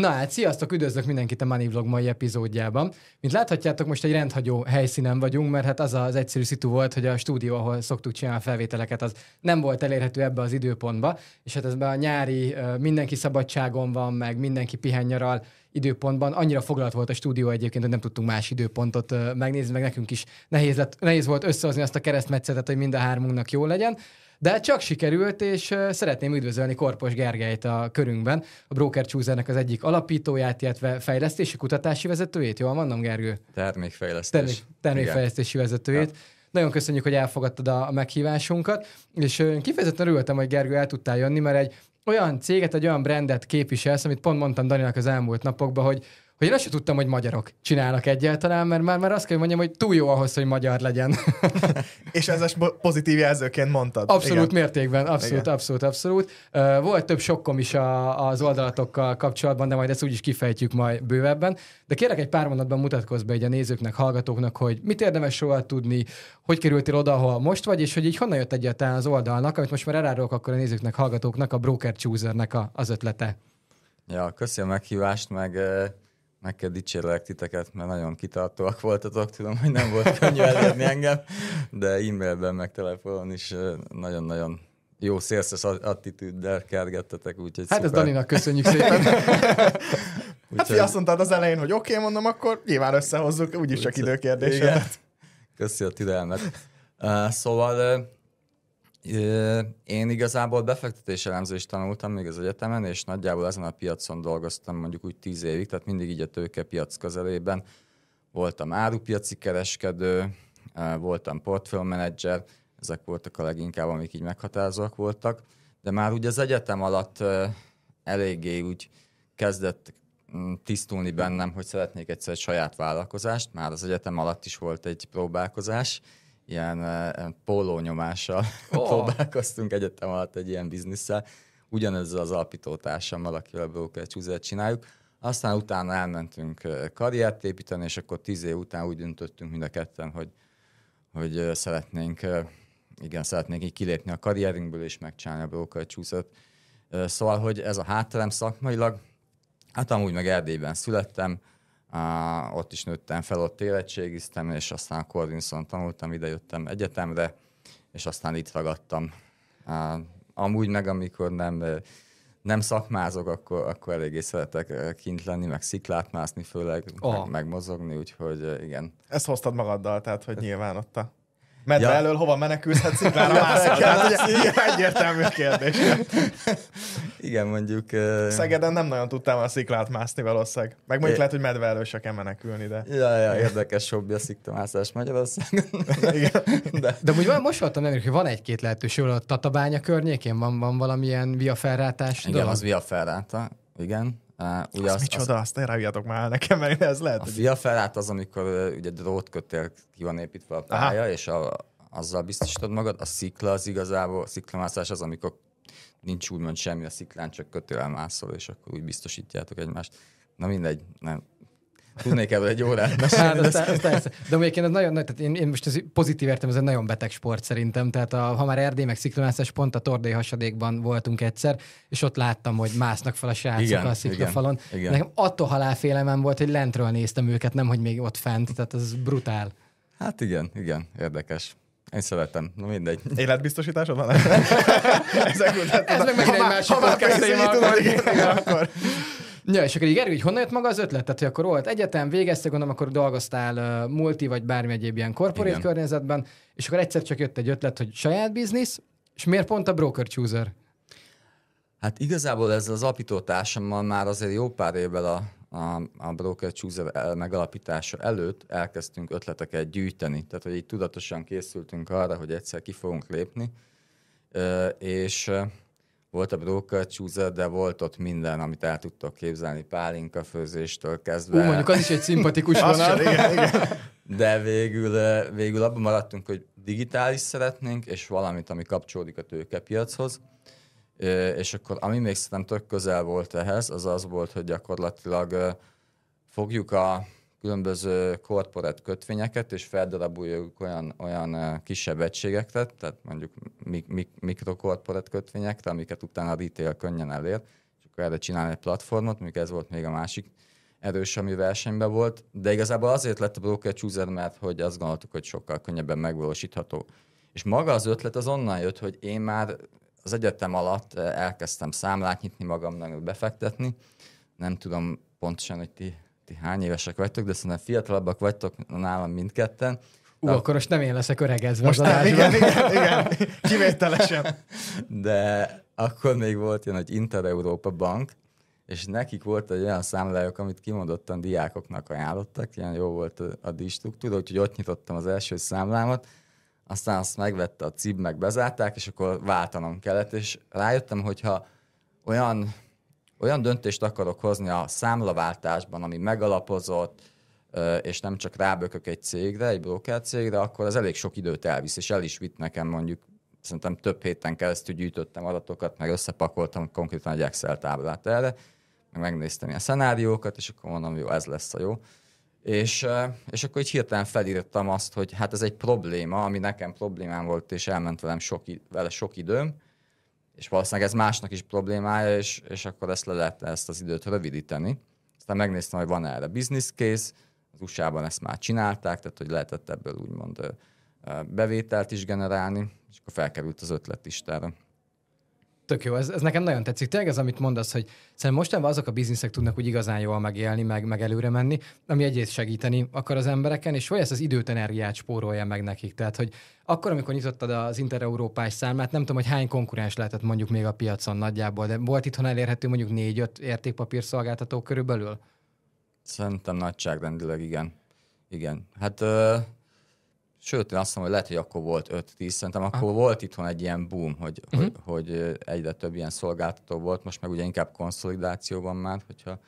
Na hát, sziasztok, üdvözlök mindenkit a Money Vlog mai epizódjában. Mint láthatjátok, most egy rendhagyó helyszínen vagyunk, mert hát az az egyszerű szitu volt, hogy a stúdió, ahol szoktuk csinálni a felvételeket, az nem volt elérhető ebbe az időpontba, és hát ezben a nyári mindenki szabadságon van, meg mindenki pihen nyaral, időpontban. Annyira foglalt volt a stúdió egyébként, hogy nem tudtunk más időpontot megnézni, meg nekünk is nehéz, lett, nehéz volt összehozni azt a keresztmetszetet, hogy mind a hármunknak jó legyen de csak sikerült, és szeretném üdvözölni Korpos Gergelyt a körünkben, a Broker Choosernek az egyik alapítóját, illetve fejlesztési kutatási vezetőjét. Jól mondom, Gergő? Termékfejlesztés. Termék, termékfejlesztési Igen. vezetőjét. Ja. Nagyon köszönjük, hogy elfogadtad a, a meghívásunkat, és kifejezetten örültem, hogy Gergő el tudtál jönni, mert egy olyan céget, egy olyan brandet képviselsz, amit pont mondtam Daninak az elmúlt napokban, hogy hogy én azt sem tudtam, hogy magyarok csinálnak egyáltalán, mert már, már azt kell mondjam, hogy túl jó ahhoz, hogy magyar legyen. és ez a pozitív jelzőként mondtad. Abszolút Igen. mértékben, abszolút, Igen. abszolút, abszolút. Uh, volt több sokkom is a, az oldalatokkal kapcsolatban, de majd ezt úgyis kifejtjük majd bővebben. De kérlek egy pár mondatban mutatkozz be egy a nézőknek, hallgatóknak, hogy mit érdemes róla tudni, hogy kerültél oda, ahol most vagy, és hogy így honnan jött egyáltalán az oldalnak, amit most már elárulok akkor a nézőknek, hallgatóknak, a Broker Choosernek a, az ötlete. Ja, köszönöm a meghívást, meg uh meg kell dicsérlek titeket, mert nagyon kitartóak voltatok, tudom, hogy nem volt könnyű elérni engem, de e-mailben, meg telefonon is nagyon-nagyon jó szélszes attitűddel kergettetek, úgyhogy Hát szuper. ez Daninak köszönjük szépen. hát hogy... azt mondtad az elején, hogy oké, okay, mondom, akkor nyilván összehozzuk, úgyis csak időkérdés. Köszi a türelmet. Uh, szóval uh, én igazából befektetés elemzést tanultam még az egyetemen, és nagyjából ezen a piacon dolgoztam mondjuk úgy tíz évig, tehát mindig így a piac közelében. Voltam árupiaci kereskedő, voltam portfélmenedzser, ezek voltak a leginkább, amik így meghatározóak voltak, de már ugye az egyetem alatt eléggé úgy kezdett mm, tisztulni bennem, hogy szeretnék egyszer egy saját vállalkozást, már az egyetem alatt is volt egy próbálkozás, ilyen pólónyomással oh. próbálkoztunk egyetem alatt egy ilyen bizniszsel. Ugyanez az alapítótársammal, akivel a Broker csináljuk. Aztán utána elmentünk karriert építeni, és akkor tíz év után úgy döntöttünk mind a ketten, hogy, hogy szeretnénk, igen, szeretnénk így kilépni a karrierünkből és megcsinálni a Broker choose Szóval, hogy ez a hátterem szakmailag, hát amúgy meg Erdélyben születtem, Á, ott is nőttem fel, ott érettségiztem, és aztán Corvinson tanultam, idejöttem egyetemre, és aztán itt ragadtam. Á, amúgy meg, amikor nem, nem szakmázok, akkor, akkor eléggé szeretek kint lenni, meg sziklát mászni főleg, oh. meg, megmozogni, úgyhogy igen. Ezt hoztad magaddal, tehát hogy nyilván ott a Medve ja. elől hova menekülhetsz, itt már a mászik. egyértelmű kérdés. Igen, mondjuk... Uh... Szegeden nem nagyon tudtam a sziklát mászni valószínűleg. Meg mondjuk é... lehet, hogy medve elől se kell menekülni, de... Ja, ja, érdekes hobbi a sziklamászás Magyarországon. Igen. De, de úgy van, most voltam nem, hogy van egy-két lehetőség, a Tatabánya környékén van, van valamilyen viafelrátás Igen, dolog? az viafelráta, igen. Uh, ugye az, az micsoda, az, azt ne rágjatok már nekem, mert ez lehet. A fia felállt az, amikor uh, ugye drótkötél ki van építve a pálya, Aha. és a, azzal biztosítod magad. A szikla az igazából, a sziklamászás az, amikor nincs úgymond semmi a sziklán, csak mászol, és akkor úgy biztosítjátok egymást. Na mindegy, nem, Tudnék ebből egy órát hát, mesélni. Hát, aztán, aztán ezt, de egyébként ez nagyon tehát én, én most ez pozitív értem, ez egy nagyon beteg sport szerintem. Tehát a, ha már Erdély meg sziklomászás, pont a Tordai hasadékban voltunk egyszer, és ott láttam, hogy másznak fel a srácok a sziklafalon. Igen, igen. Nekem attól halálfélemem volt, hogy lentről néztem őket, nem hogy még ott fent, tehát ez brutál. Hát igen, igen, érdekes. Én szeretem, na mindegy. Életbiztosításod van? Ezek után, Ez meg megint egy másik podcast, akkor. Ja, és akkor így Gergő, hogy honnan jött maga az ötlet? Tehát, hogy akkor volt egyetem, végezte, gondolom, akkor dolgoztál uh, multi vagy bármi egyéb ilyen korporét környezetben, és akkor egyszer csak jött egy ötlet, hogy saját biznisz, és miért pont a broker chooser? Hát igazából ez az alapítótársammal már azért jó pár évvel a, a, a broker chooser megalapítása előtt elkezdtünk ötleteket gyűjteni. Tehát, hogy így tudatosan készültünk arra, hogy egyszer ki fogunk lépni, és volt a bróka csúza, de volt ott minden, amit el tudtok képzelni, pálinka főzéstől kezdve. Ú, mondjuk az is egy szimpatikus vonal. igen, igen. De végül, végül abban maradtunk, hogy digitális szeretnénk, és valamit, ami kapcsolódik a tőkepiachoz. És akkor ami még szerintem tök közel volt ehhez, az az volt, hogy gyakorlatilag fogjuk a különböző korporát kötvényeket, és feldarabuljuk olyan, olyan eh, kisebb egységekre, tehát mondjuk mik, mik, mikrokorporát kötvényekre, amiket utána a retail könnyen elér, és akkor erre csinálni egy platformot, még ez volt még a másik erős, ami versenyben volt, de igazából azért lett a broker chooser, mert hogy azt gondoltuk, hogy sokkal könnyebben megvalósítható. És maga az ötlet az onnan jött, hogy én már az egyetem alatt eh, elkezdtem számlát nyitni magamnak, befektetni. Nem tudom pontosan, hogy ti ti hány évesek vagytok, de szerintem fiatalabbak vagytok nálam mindketten. Ú, uh, akkor most nem én leszek öregezve most az nem, igen, igen, igen, kivételesen. De akkor még volt ilyen, hogy Inter-Európa Bank, és nekik volt egy olyan számlájuk, amit kimondottan diákoknak ajánlottak, ilyen jó volt a, a díjstruktúra, úgyhogy ott nyitottam az első számlámat, aztán azt megvette a CIB, meg bezárták, és akkor váltanom kellett, és rájöttem, hogyha olyan olyan döntést akarok hozni a számlaváltásban, ami megalapozott, és nem csak rábökök egy cégre, egy broker cégre, akkor az elég sok időt elvisz, és el is vitt nekem mondjuk, szerintem több héten keresztül gyűjtöttem adatokat, meg összepakoltam konkrétan egy Excel táblát erre, meg megnéztem ilyen szenáriókat, és akkor mondom, jó, ez lesz a jó. És, és akkor így hirtelen felírtam azt, hogy hát ez egy probléma, ami nekem problémám volt, és elment velem sok, vele sok időm, és valószínűleg ez másnak is problémája, és, és akkor ezt le lehetne ezt az időt rövidíteni. Aztán megnéztem, hogy van e erre business case, az USA-ban ezt már csinálták, tehát hogy lehetett ebből úgymond bevételt is generálni, és akkor felkerült az ötletlistára. Tök jó, ez, ez nekem nagyon tetszik. Tényleg ez, amit mondasz, hogy szerintem mostanában azok a bizniszek tudnak úgy igazán jól megélni, meg, meg előre menni, ami egyrészt segíteni akar az embereken, és hogy ezt az időt, energiát spórolja meg nekik. Tehát, hogy akkor, amikor nyitottad az intereurópás számát, nem tudom, hogy hány konkurens lehetett mondjuk még a piacon nagyjából, de volt itthon elérhető mondjuk négy-öt értékpapírszolgáltató körülbelül? Szerintem nagyságrendileg igen. Igen. Hát uh... Sőt, én azt mondom, hogy lehet, hogy akkor volt 5-10, szerintem akkor ah. volt itthon egy ilyen boom, hogy, uh-huh. hogy, hogy egyre több ilyen szolgáltató volt, most meg ugye inkább konszolidáció van már, hogyha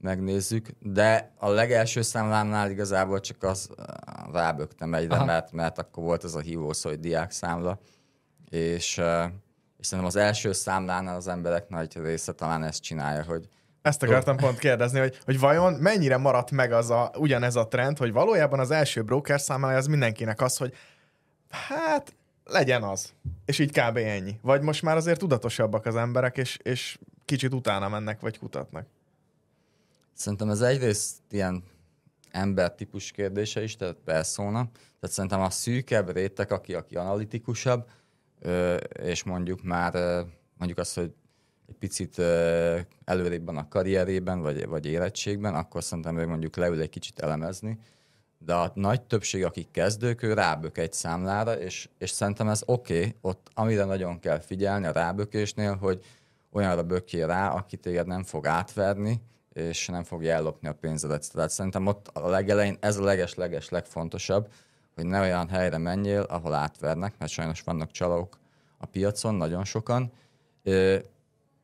megnézzük, de a legelső számlámnál igazából csak az rábögtem egyre, mert, mert akkor volt ez a szó, hogy diák számla, és, és szerintem az első számlánál az emberek nagy része talán ezt csinálja, hogy ezt akartam pont kérdezni, hogy, hogy vajon mennyire maradt meg az a, ugyanez a trend, hogy valójában az első broker számára az mindenkinek az, hogy hát legyen az. És így kb. ennyi. Vagy most már azért tudatosabbak az emberek, és, és kicsit utána mennek, vagy kutatnak. Szerintem ez egyrészt ilyen ember típus kérdése is, tehát perszóna. Tehát szerintem a szűkebb réteg, aki, aki analitikusabb, és mondjuk már mondjuk azt, hogy egy picit előrébb van a karrierében, vagy, vagy érettségben, akkor szerintem ő mondjuk leül egy kicsit elemezni, de a nagy többség, akik kezdők, ő rábök egy számlára, és, és szerintem ez oké, okay, ott amire nagyon kell figyelni a rábökésnél, hogy olyanra bökjél rá, aki téged nem fog átverni, és nem fogja ellopni a pénzedet. Tehát szerintem ott a legelején ez a leges-leges legfontosabb, hogy ne olyan helyre menjél, ahol átvernek, mert sajnos vannak csalók a piacon, nagyon sokan,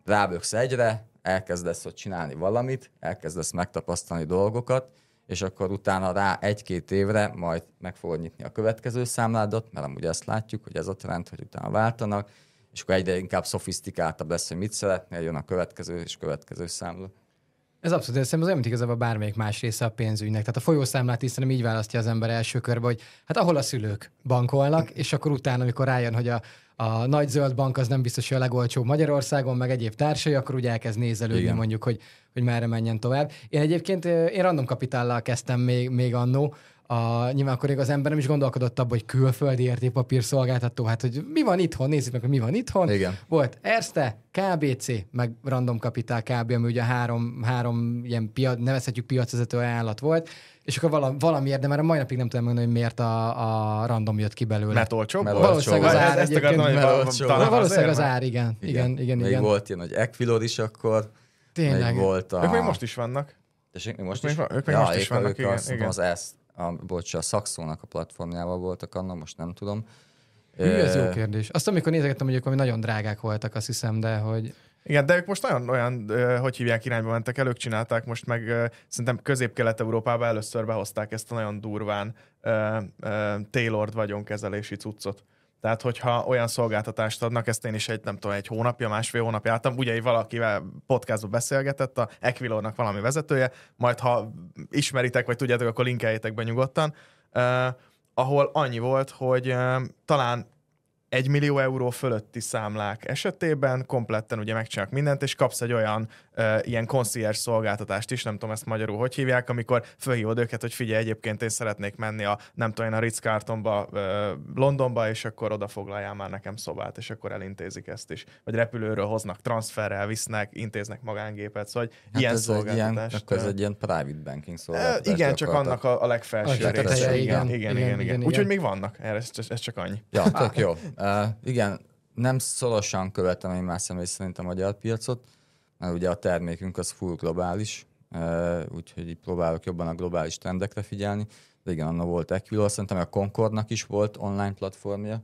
ráböksz egyre, elkezdesz ott csinálni valamit, elkezdesz megtapasztalni dolgokat, és akkor utána rá egy-két évre majd meg fogod nyitni a következő számládat, mert amúgy ezt látjuk, hogy ez a trend, hogy utána váltanak, és akkor egyre inkább szofisztikáltabb lesz, hogy mit szeretnél, jön a következő és következő számla. Ez abszolút, ez az olyan, igazából bármelyik más része a pénzügynek. Tehát a folyószámlát is szerintem így választja az ember első körbe, hogy hát ahol a szülők bankolnak, és akkor utána, amikor rájön, hogy a a nagy zöld bank az nem biztos, hogy a legolcsóbb Magyarországon, meg egyéb társai, akkor ugye elkezd nézelődni Igen. mondjuk, hogy, hogy merre menjen tovább. Én egyébként eh, én random kapitállal kezdtem még, még annó, a, nyilván akkor még az ember nem is gondolkodott abban, hogy külföldi értékpapír szolgáltató, hát hogy mi van itthon, nézzük meg, hogy mi van itthon. Igen. Volt Erste, KBC, meg Random Capital KB, ami ugye három, három ilyen piac, nevezhetjük piacvezető ajánlat volt, és akkor vala, valamiért, de már a mai napig nem tudom mondani, hogy miért a, a random jött ki belőle. Mert olcsóbb? Valószínűleg az ár egyébként. Valószínűleg az ár, igen. Igen, igen, igen. Még igen. volt ilyen, hogy Equilor is akkor. Tényleg. volt a... Ők még most is vannak. Tessék, most ők is? Ők még ja, most is vannak, igen. Az S a, bocs, a szakszónak a platformjával voltak annak, most nem tudom. Hű, ez jó kérdés. Azt amikor nézegettem, hogy ők ami nagyon drágák voltak, azt hiszem, de hogy... Igen, de ők most nagyon olyan, hogy hívják, irányba mentek el, ők csinálták, most meg szerintem közép-kelet-európába először behozták ezt a nagyon durván tailored vagyonkezelési cuccot. Tehát, hogyha olyan szolgáltatást adnak, ezt én is egy, nem tudom, egy hónapja, másfél hónapja álltam, ugye valakivel podcastban beszélgetett, a Equilornak valami vezetője, majd ha ismeritek, vagy tudjátok, akkor linkeljétek be nyugodtan, uh, ahol annyi volt, hogy uh, talán 1 millió euró fölötti számlák esetében kompletten ugye megcsinálnak mindent, és kapsz egy olyan e, ilyen konciers szolgáltatást is, nem tudom ezt magyarul hogy hívják, amikor fölhívod őket, hogy figyelj, egyébként én szeretnék menni a, nem tudom én, a Ritz-Cartonba, e, Londonba, és akkor oda foglaljál már nekem szobát, és akkor elintézik ezt is. Vagy repülőről hoznak, transferrel visznek, intéznek magángépet, szóval hát ilyen ez szolgáltatást. Egy ilyen, ez egy ilyen private banking szolgáltatás. E, igen, csak annak a, a legfelső része. Igen, igen, igen, igen, igen. Úgyhogy még vannak, ez, ez csak annyi. Ja, tök jó Uh, igen, nem szorosan követem én más személy szerint a magyar piacot, mert ugye a termékünk az full globális, uh, úgyhogy próbálok jobban a globális trendekre figyelni. De igen, anna volt Equilor, szerintem a Concordnak is volt online platformja,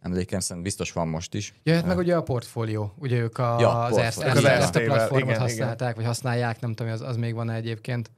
emlékeim szerint biztos van most is. Jöhet hát meg ugye a portfólió, ugye ők a, ja, az ezt, a platformot igen, használták, igen. vagy használják, nem tudom, az, az még van -e egyébként.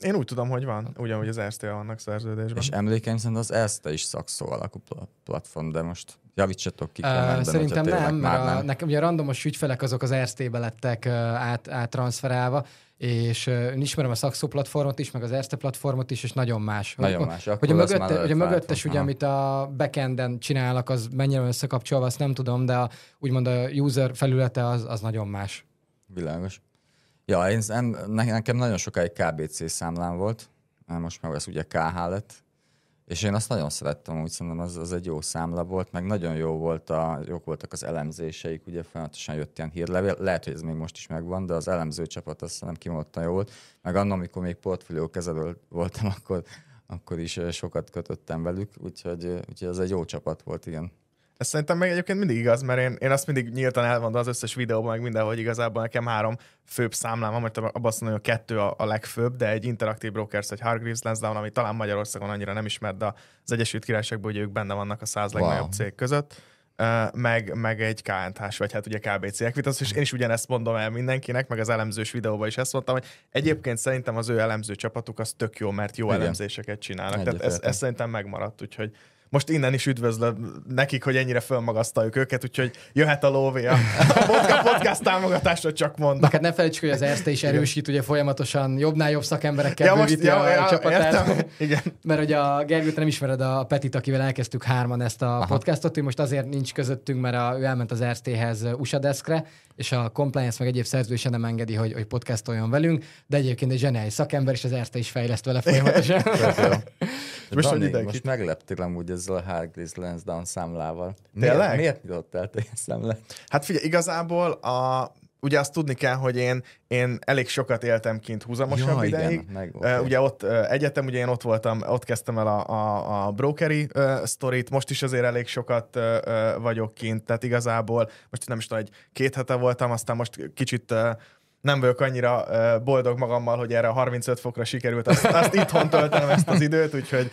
Én úgy tudom, hogy van, ugyanúgy az Erztével vannak szerződésben. És emlékeim szerint az Erzte is szakszó alakú platform, de most Javítsatok ki. uh, szerintem nem, mert a, nem. Nekem, ugye a randomos ügyfelek azok az RST-be lettek uh, át, áttranszferálva, és uh, ismerem a Saxo platformot is, meg az Erste platformot is, és nagyon más. Nagyon hogy, más. Akkor hogy a, mögötte, hogy a mögöttes, ugye, amit a backenden csinálnak, az mennyire összekapcsolva, azt nem tudom, de a, úgymond a user felülete az, az nagyon más. Világos. Ja, én, nekem nagyon sokáig KBC számlám volt, most már ez ugye KH lett, és én azt nagyon szerettem, úgy szerintem az, az egy jó számla volt, meg nagyon jó volt a, jók voltak az elemzéseik, ugye folyamatosan jött ilyen hírlevél, lehet, hogy ez még most is megvan, de az elemző csapat azt nem kimondta jó volt, meg annak, amikor még portfólió kezelő voltam, akkor, akkor is sokat kötöttem velük, úgyhogy, úgyhogy ez egy jó csapat volt, igen. Ez szerintem meg egyébként mindig igaz, mert én, én azt mindig nyíltan elmondom az összes videóban, meg mindenhol, hogy igazából nekem három főbb számlám van, mert abban azt mondom, hogy a kettő a, a legfőbb, de egy interaktív brokers, egy Hargreaves Lansdowne, ami talán Magyarországon annyira nem ismert, de az Egyesült Királyságban ugye ők benne vannak a száz legnagyobb wow. cég között meg, meg egy knth vagy hát ugye KBC Equitas, és én is ugyanezt mondom el mindenkinek, meg az elemzős videóban is ezt mondtam, hogy egyébként szerintem az ő elemző csapatuk az tök jó, mert jó Igen. elemzéseket csinálnak. Egyetlen. Tehát ez, ez szerintem megmaradt, úgyhogy most innen is üdvözlöm nekik, hogy ennyire fölmagasztaljuk őket, úgyhogy jöhet a lóvé a, a podcast támogatásra, csak mondom. Meg hát ne felejtsük, hogy az ERSZT is erősít, ugye folyamatosan jobbnál jobb szakemberekkel ja, most, ja, ja, a csapatát. Értem. Igen. Mert hogy a Gergőt nem ismered a Petit, akivel elkezdtük hárman ezt a Aha. podcastot, ő most azért nincs közöttünk, mert a, ő elment az ERSZT-hez USA deskre, és a compliance meg egyéb szerződése nem engedi, hogy, hogy podcastoljon velünk, de egyébként egy zseniális szakember, és az Erste is fejleszt vele folyamatosan most, Dani, hogy most megleptél amúgy ezzel a Hargreaves Lansdowne számlával. Miért, Tényleg? miért nyitott el te számlát? Hát figyelj, igazából a ugye azt tudni kell, hogy én, én elég sokat éltem kint húzamosabb ja, ideig. Igen, meg, okay. ugye ott egyetem, ugye én ott voltam, ott kezdtem el a, a, a brokeri uh, sztorit, most is azért elég sokat uh, uh, vagyok kint, tehát igazából most nem is tudom, egy két hete voltam, aztán most kicsit uh, nem vagyok annyira boldog magammal, hogy erre a 35 fokra sikerült, azt, azt itthon töltenem ezt az időt, úgyhogy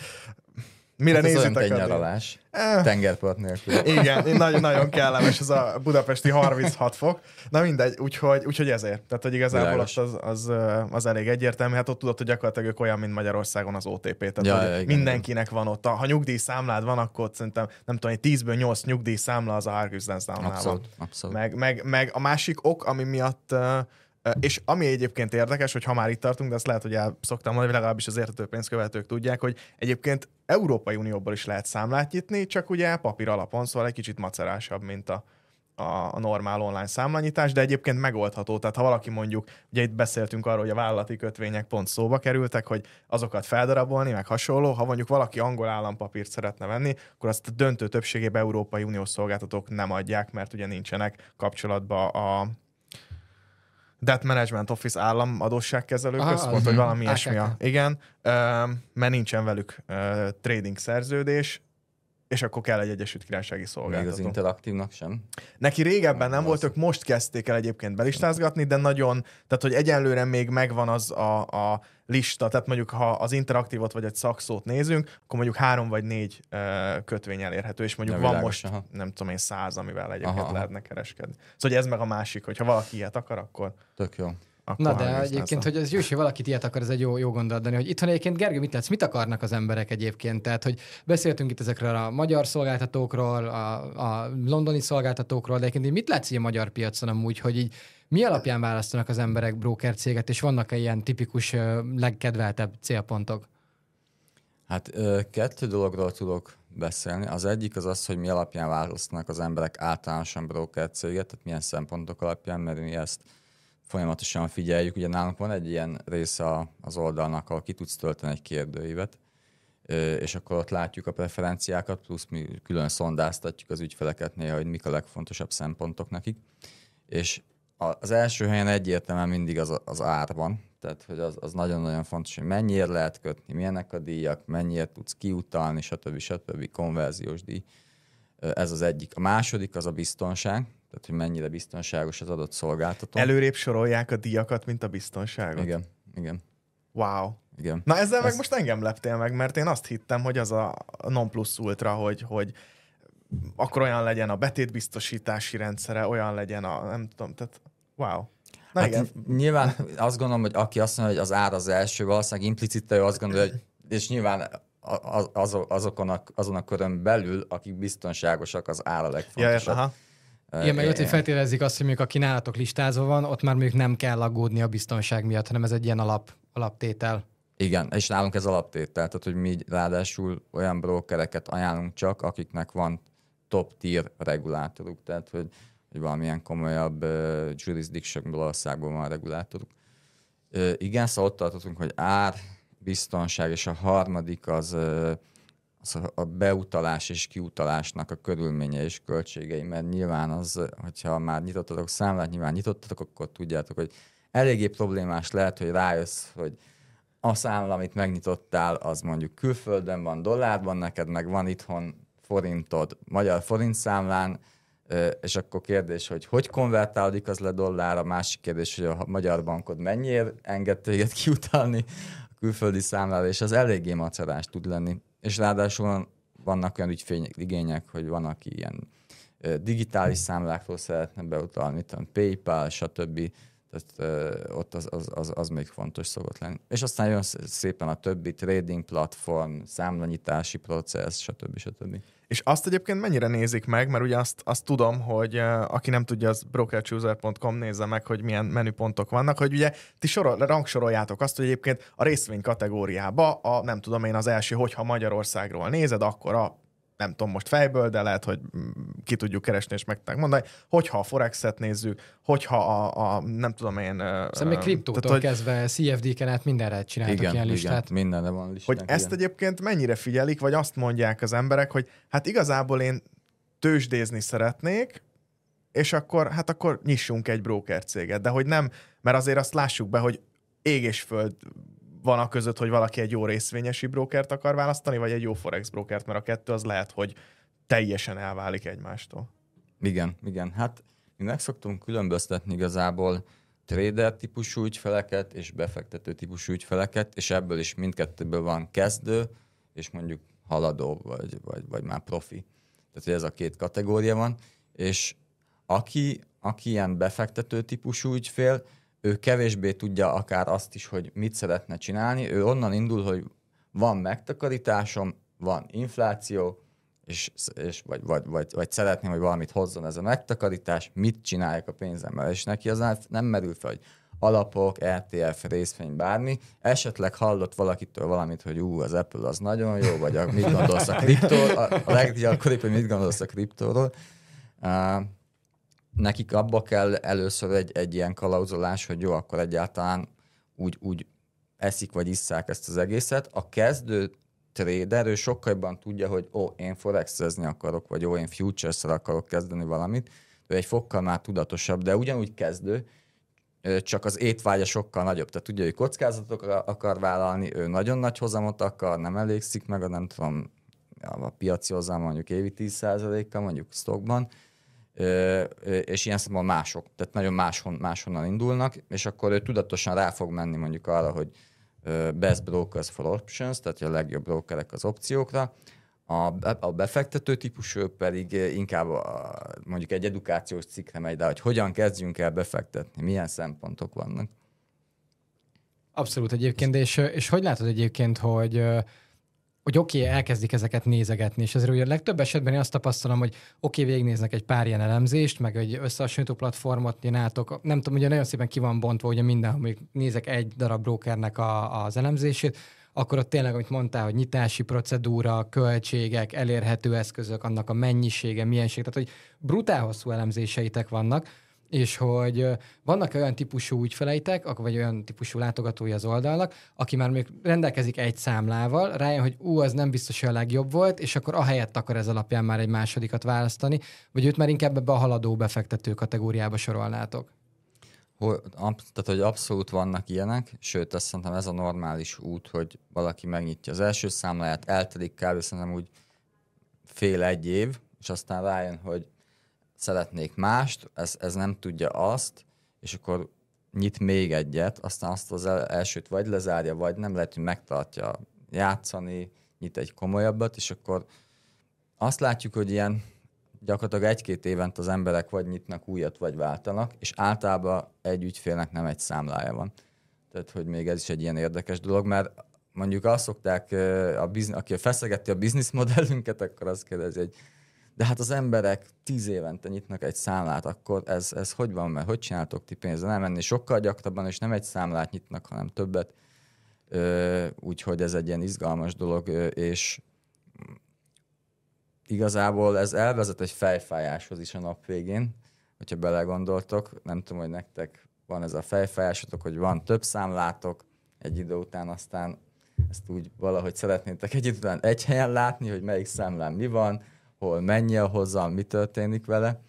Mire hát ez nézitek? Ez nyaralás. Tengerpart nélkül. Igen, nagyon, nagyon kellemes ez a budapesti 36 fok. Na mindegy, úgyhogy, úgyhogy ezért. Tehát, hogy igazából az, az, az, az elég egyértelmű. Hát ott tudod, hogy gyakorlatilag ők olyan, mint Magyarországon az OTP. Tehát, ja, hogy igen, mindenkinek igen. van ott. Ha nyugdíjszámlád van, akkor szerintem, nem tudom, 10-ből 8 nyugdíjszámla az a Hargis Abszolút, abszolút. Meg, meg, meg, a másik ok, ami miatt uh, és ami egyébként érdekes, hogy ha már itt tartunk, de azt lehet, hogy el szoktam mondani, legalábbis az értető pénzkövetők tudják, hogy egyébként Európai Unióból is lehet számlát nyitni, csak ugye papír alapon, szóval egy kicsit macerásabb, mint a, a normál online számlanyítás, de egyébként megoldható. Tehát ha valaki mondjuk, ugye itt beszéltünk arról, hogy a vállalati kötvények pont szóba kerültek, hogy azokat feldarabolni, meg hasonló, ha mondjuk valaki angol állampapírt szeretne venni, akkor azt a döntő többségében Európai Uniós szolgáltatók nem adják, mert ugye nincsenek kapcsolatban a Debt Management Office állam adósságkezelő ah, központ, vagy valami ilyesmi. Igen, mert nincsen velük trading szerződés, és akkor kell egy Egyesült Királysági Szolgáltató. Még az interaktívnak sem? Neki régebben nem, nem volt, ők most kezdték el egyébként belistázgatni, de nagyon, tehát hogy egyenlőre még megvan az a, a lista, tehát mondjuk ha az interaktívot vagy egy szakszót nézünk, akkor mondjuk három vagy négy ö, kötvény elérhető, és mondjuk van most, aha. nem tudom én, száz, amivel egyébként aha, lehetne kereskedni. Szóval hogy ez meg a másik, hogyha valaki ilyet akar, akkor... Tök jó. Akkor Na de egyébként, hogy az Jósi valakit ilyet akar, ez egy jó, jó gondolat, Dani, hogy itthon egyébként, Gergő, mit látsz, mit akarnak az emberek egyébként? Tehát, hogy beszéltünk itt ezekről a magyar szolgáltatókról, a, a londoni szolgáltatókról, de egyébként mit látsz a magyar piacon amúgy, hogy így mi alapján választanak az emberek broker céget, és vannak-e ilyen tipikus, legkedveltebb célpontok? Hát kettő dologról tudok beszélni. Az egyik az az, hogy mi alapján választanak az emberek általánosan broker céget, tehát milyen szempontok alapján, mert mi ezt folyamatosan figyeljük. Ugye nálunk van egy ilyen része az oldalnak, ahol ki tudsz tölteni egy kérdőívet, és akkor ott látjuk a preferenciákat, plusz mi külön szondáztatjuk az ügyfeleket néha, hogy mik a legfontosabb szempontok nekik. És az első helyen egyértelműen mindig az, az ár van, tehát hogy az, az nagyon-nagyon fontos, hogy mennyiért lehet kötni, milyenek a díjak, mennyiért tudsz kiutalni, stb. stb. stb. konverziós díj. Ez az egyik. A második az a biztonság, tehát, hogy mennyire biztonságos az adott szolgáltató. Előrébb sorolják a díjakat, mint a biztonságot. Igen, igen. Wow. Igen. Na ezzel meg meg most engem leptél meg, mert én azt hittem, hogy az a non plus ultra, hogy, hogy akkor olyan legyen a betétbiztosítási rendszere, olyan legyen a, nem tudom, tehát wow. Na hát igen. Nyilván azt gondolom, hogy aki azt mondja, hogy az ár az első, valószínűleg implicite ő azt gondolja, hogy, és nyilván az, azokon a, azon a körön belül, akik biztonságosak, az ár a legfontosabb. Ja, aha. Igen, mert ott, hogy feltételezik azt, hogy mondjuk aki nálatok listázva van, ott már mondjuk nem kell aggódni a biztonság miatt, hanem ez egy ilyen alap, alaptétel. Igen, és nálunk ez alaptétel, tehát hogy mi ráadásul olyan brokereket ajánlunk csak, akiknek van top tier regulátoruk, tehát hogy, hogy valamilyen komolyabb uh, jurisdictionból országból van regulátoruk. Uh, igen, szóval ott tartottunk, hogy ár, biztonság, és a harmadik az uh, Szóval a beutalás és kiutalásnak a körülménye és költségei, mert nyilván az, hogyha már nyitottatok számlát, nyilván nyitottatok, akkor tudjátok, hogy eléggé problémás lehet, hogy rájössz, hogy a számla, amit megnyitottál, az mondjuk külföldön van, dollárban, neked meg van itthon forintod, magyar forint számlán, és akkor kérdés, hogy hogy konvertálódik az le dollár a másik kérdés, hogy a magyar bankod mennyire enged téged kiutalni a külföldi számlára, és az eléggé macerás tud lenni és ráadásul vannak olyan ügyfények, igények, hogy van, aki ilyen digitális számláktól szeretne beutalni, tudom, PayPal, stb. Tehát ott az, az, az, az még fontos szokott lenni. És aztán jön szépen a többi trading platform, számlanyítási processz, stb. stb. És azt egyébként mennyire nézik meg, mert ugye azt, azt tudom, hogy uh, aki nem tudja, az brokerchooser.com nézze meg, hogy milyen menüpontok vannak, hogy ugye ti sorol, rangsoroljátok azt, hogy egyébként a részvény kategóriába a nem tudom én az első, hogyha Magyarországról nézed, akkor a nem tudom most fejből, de lehet, hogy mm, ki tudjuk keresni és meg tudnánk mondani, hogyha a Forexet nézzük, hogyha a, a nem tudom én... Szerintem még kriptótól tehát, hogy, kezdve CFD-ken át mindenre csináltak igen, ilyen listát. Igen, mindenre van listánk. Hogy igen. ezt egyébként mennyire figyelik, vagy azt mondják az emberek, hogy hát igazából én tőzsdézni szeretnék, és akkor, hát akkor nyissunk egy broker céget, de hogy nem, mert azért azt lássuk be, hogy ég és föld van a között, hogy valaki egy jó részvényesi brókert akar választani, vagy egy jó forex brókert, mert a kettő az lehet, hogy teljesen elválik egymástól. Igen, igen. Hát mi meg szoktunk különböztetni igazából trader típusú ügyfeleket és befektető típusú ügyfeleket, és ebből is mindkettőből van kezdő, és mondjuk haladó, vagy, vagy, vagy már profi. Tehát, hogy ez a két kategória van, és aki, aki ilyen befektető típusú ügyfél, ő kevésbé tudja akár azt is, hogy mit szeretne csinálni. Ő onnan indul, hogy van megtakarításom, van infláció, és, és vagy, vagy, vagy, vagy szeretném, hogy valamit hozzon ez a megtakarítás, mit csináljak a pénzemmel, és neki az nem merül fel, hogy alapok, ETF, er részvény, bármi. Esetleg hallott valakitől valamit, hogy ú, az Apple az nagyon jó, vagy a, mit gondolsz a kriptóról, a, a leggyakoribb, hogy mit gondolsz a kriptóról. Uh, nekik abba kell először egy, egy ilyen kalauzolás, hogy jó, akkor egyáltalán úgy, úgy eszik vagy isszák ezt az egészet. A kezdő trader, ő sokkal jobban tudja, hogy ó, én forexezni akarok, vagy ó, én futures akarok kezdeni valamit, ő egy fokkal már tudatosabb, de ugyanúgy kezdő, csak az étvágya sokkal nagyobb. Tehát tudja, hogy kockázatok akar vállalni, ő nagyon nagy hozamot akar, nem elégszik meg, a nem tudom, a piaci hozzám mondjuk évi 10%-kal, mondjuk stockban, és ilyen szemben mások, tehát nagyon máshon, máshonnan indulnak, és akkor ő tudatosan rá fog menni mondjuk arra, hogy best brokers for options, tehát a legjobb brokerek az opciókra, a, a befektető típus pedig inkább a, mondjuk egy edukációs cikkre megy rá, hogy hogyan kezdjünk el befektetni, milyen szempontok vannak. Abszolút egyébként, és, és hogy látod egyébként, hogy hogy oké, okay, elkezdik ezeket nézegetni, és ezért ugye a legtöbb esetben én azt tapasztalom, hogy oké, okay, végignéznek egy pár ilyen elemzést, meg egy összehasonlító platformot nyiláltok. Nem tudom, ugye nagyon szépen ki van bontva, ugye minden, hogy nézek egy darab brokernek a, az elemzését, akkor ott tényleg, amit mondtál, hogy nyitási procedúra, költségek, elérhető eszközök, annak a mennyisége, milyenség, tehát hogy brutál hosszú elemzéseitek vannak, és hogy vannak olyan típusú ügyfeleitek, vagy olyan típusú látogatói az oldalnak, aki már még rendelkezik egy számlával, rájön, hogy ú, az nem biztos, hogy a legjobb volt, és akkor ahelyett akar ez alapján már egy másodikat választani, vagy őt már inkább ebbe a haladó befektető kategóriába sorolnátok? Hol, ab, tehát, hogy abszolút vannak ilyenek, sőt, azt szerintem ez a normális út, hogy valaki megnyitja az első számláját, eltelik kb. szerintem úgy fél egy év, és aztán rájön, hogy szeretnék mást, ez, ez nem tudja azt, és akkor nyit még egyet, aztán azt az elsőt vagy lezárja, vagy nem lehet, hogy megtartja játszani, nyit egy komolyabbat, és akkor azt látjuk, hogy ilyen gyakorlatilag egy-két évent az emberek vagy nyitnak újat, vagy váltanak, és általában egy ügyfélnek nem egy számlája van. Tehát, hogy még ez is egy ilyen érdekes dolog, mert mondjuk azt szokták, a bizn- aki feszegeti a bizniszmodellünket, akkor azt kérdezi, hogy de hát az emberek tíz évente nyitnak egy számlát, akkor ez, ez hogy van, mert hogy csináltok ti pénzre? Nem menni sokkal gyakrabban, és nem egy számlát nyitnak, hanem többet. Úgyhogy ez egy ilyen izgalmas dolog, és igazából ez elvezet egy fejfájáshoz is a nap végén, hogyha belegondoltok. Nem tudom, hogy nektek van ez a fejfájásotok, hogy van több számlátok, egy idő után aztán ezt úgy valahogy szeretnétek egy idő után egy helyen látni, hogy melyik számlán mi van, hol a hozzá, mi történik vele.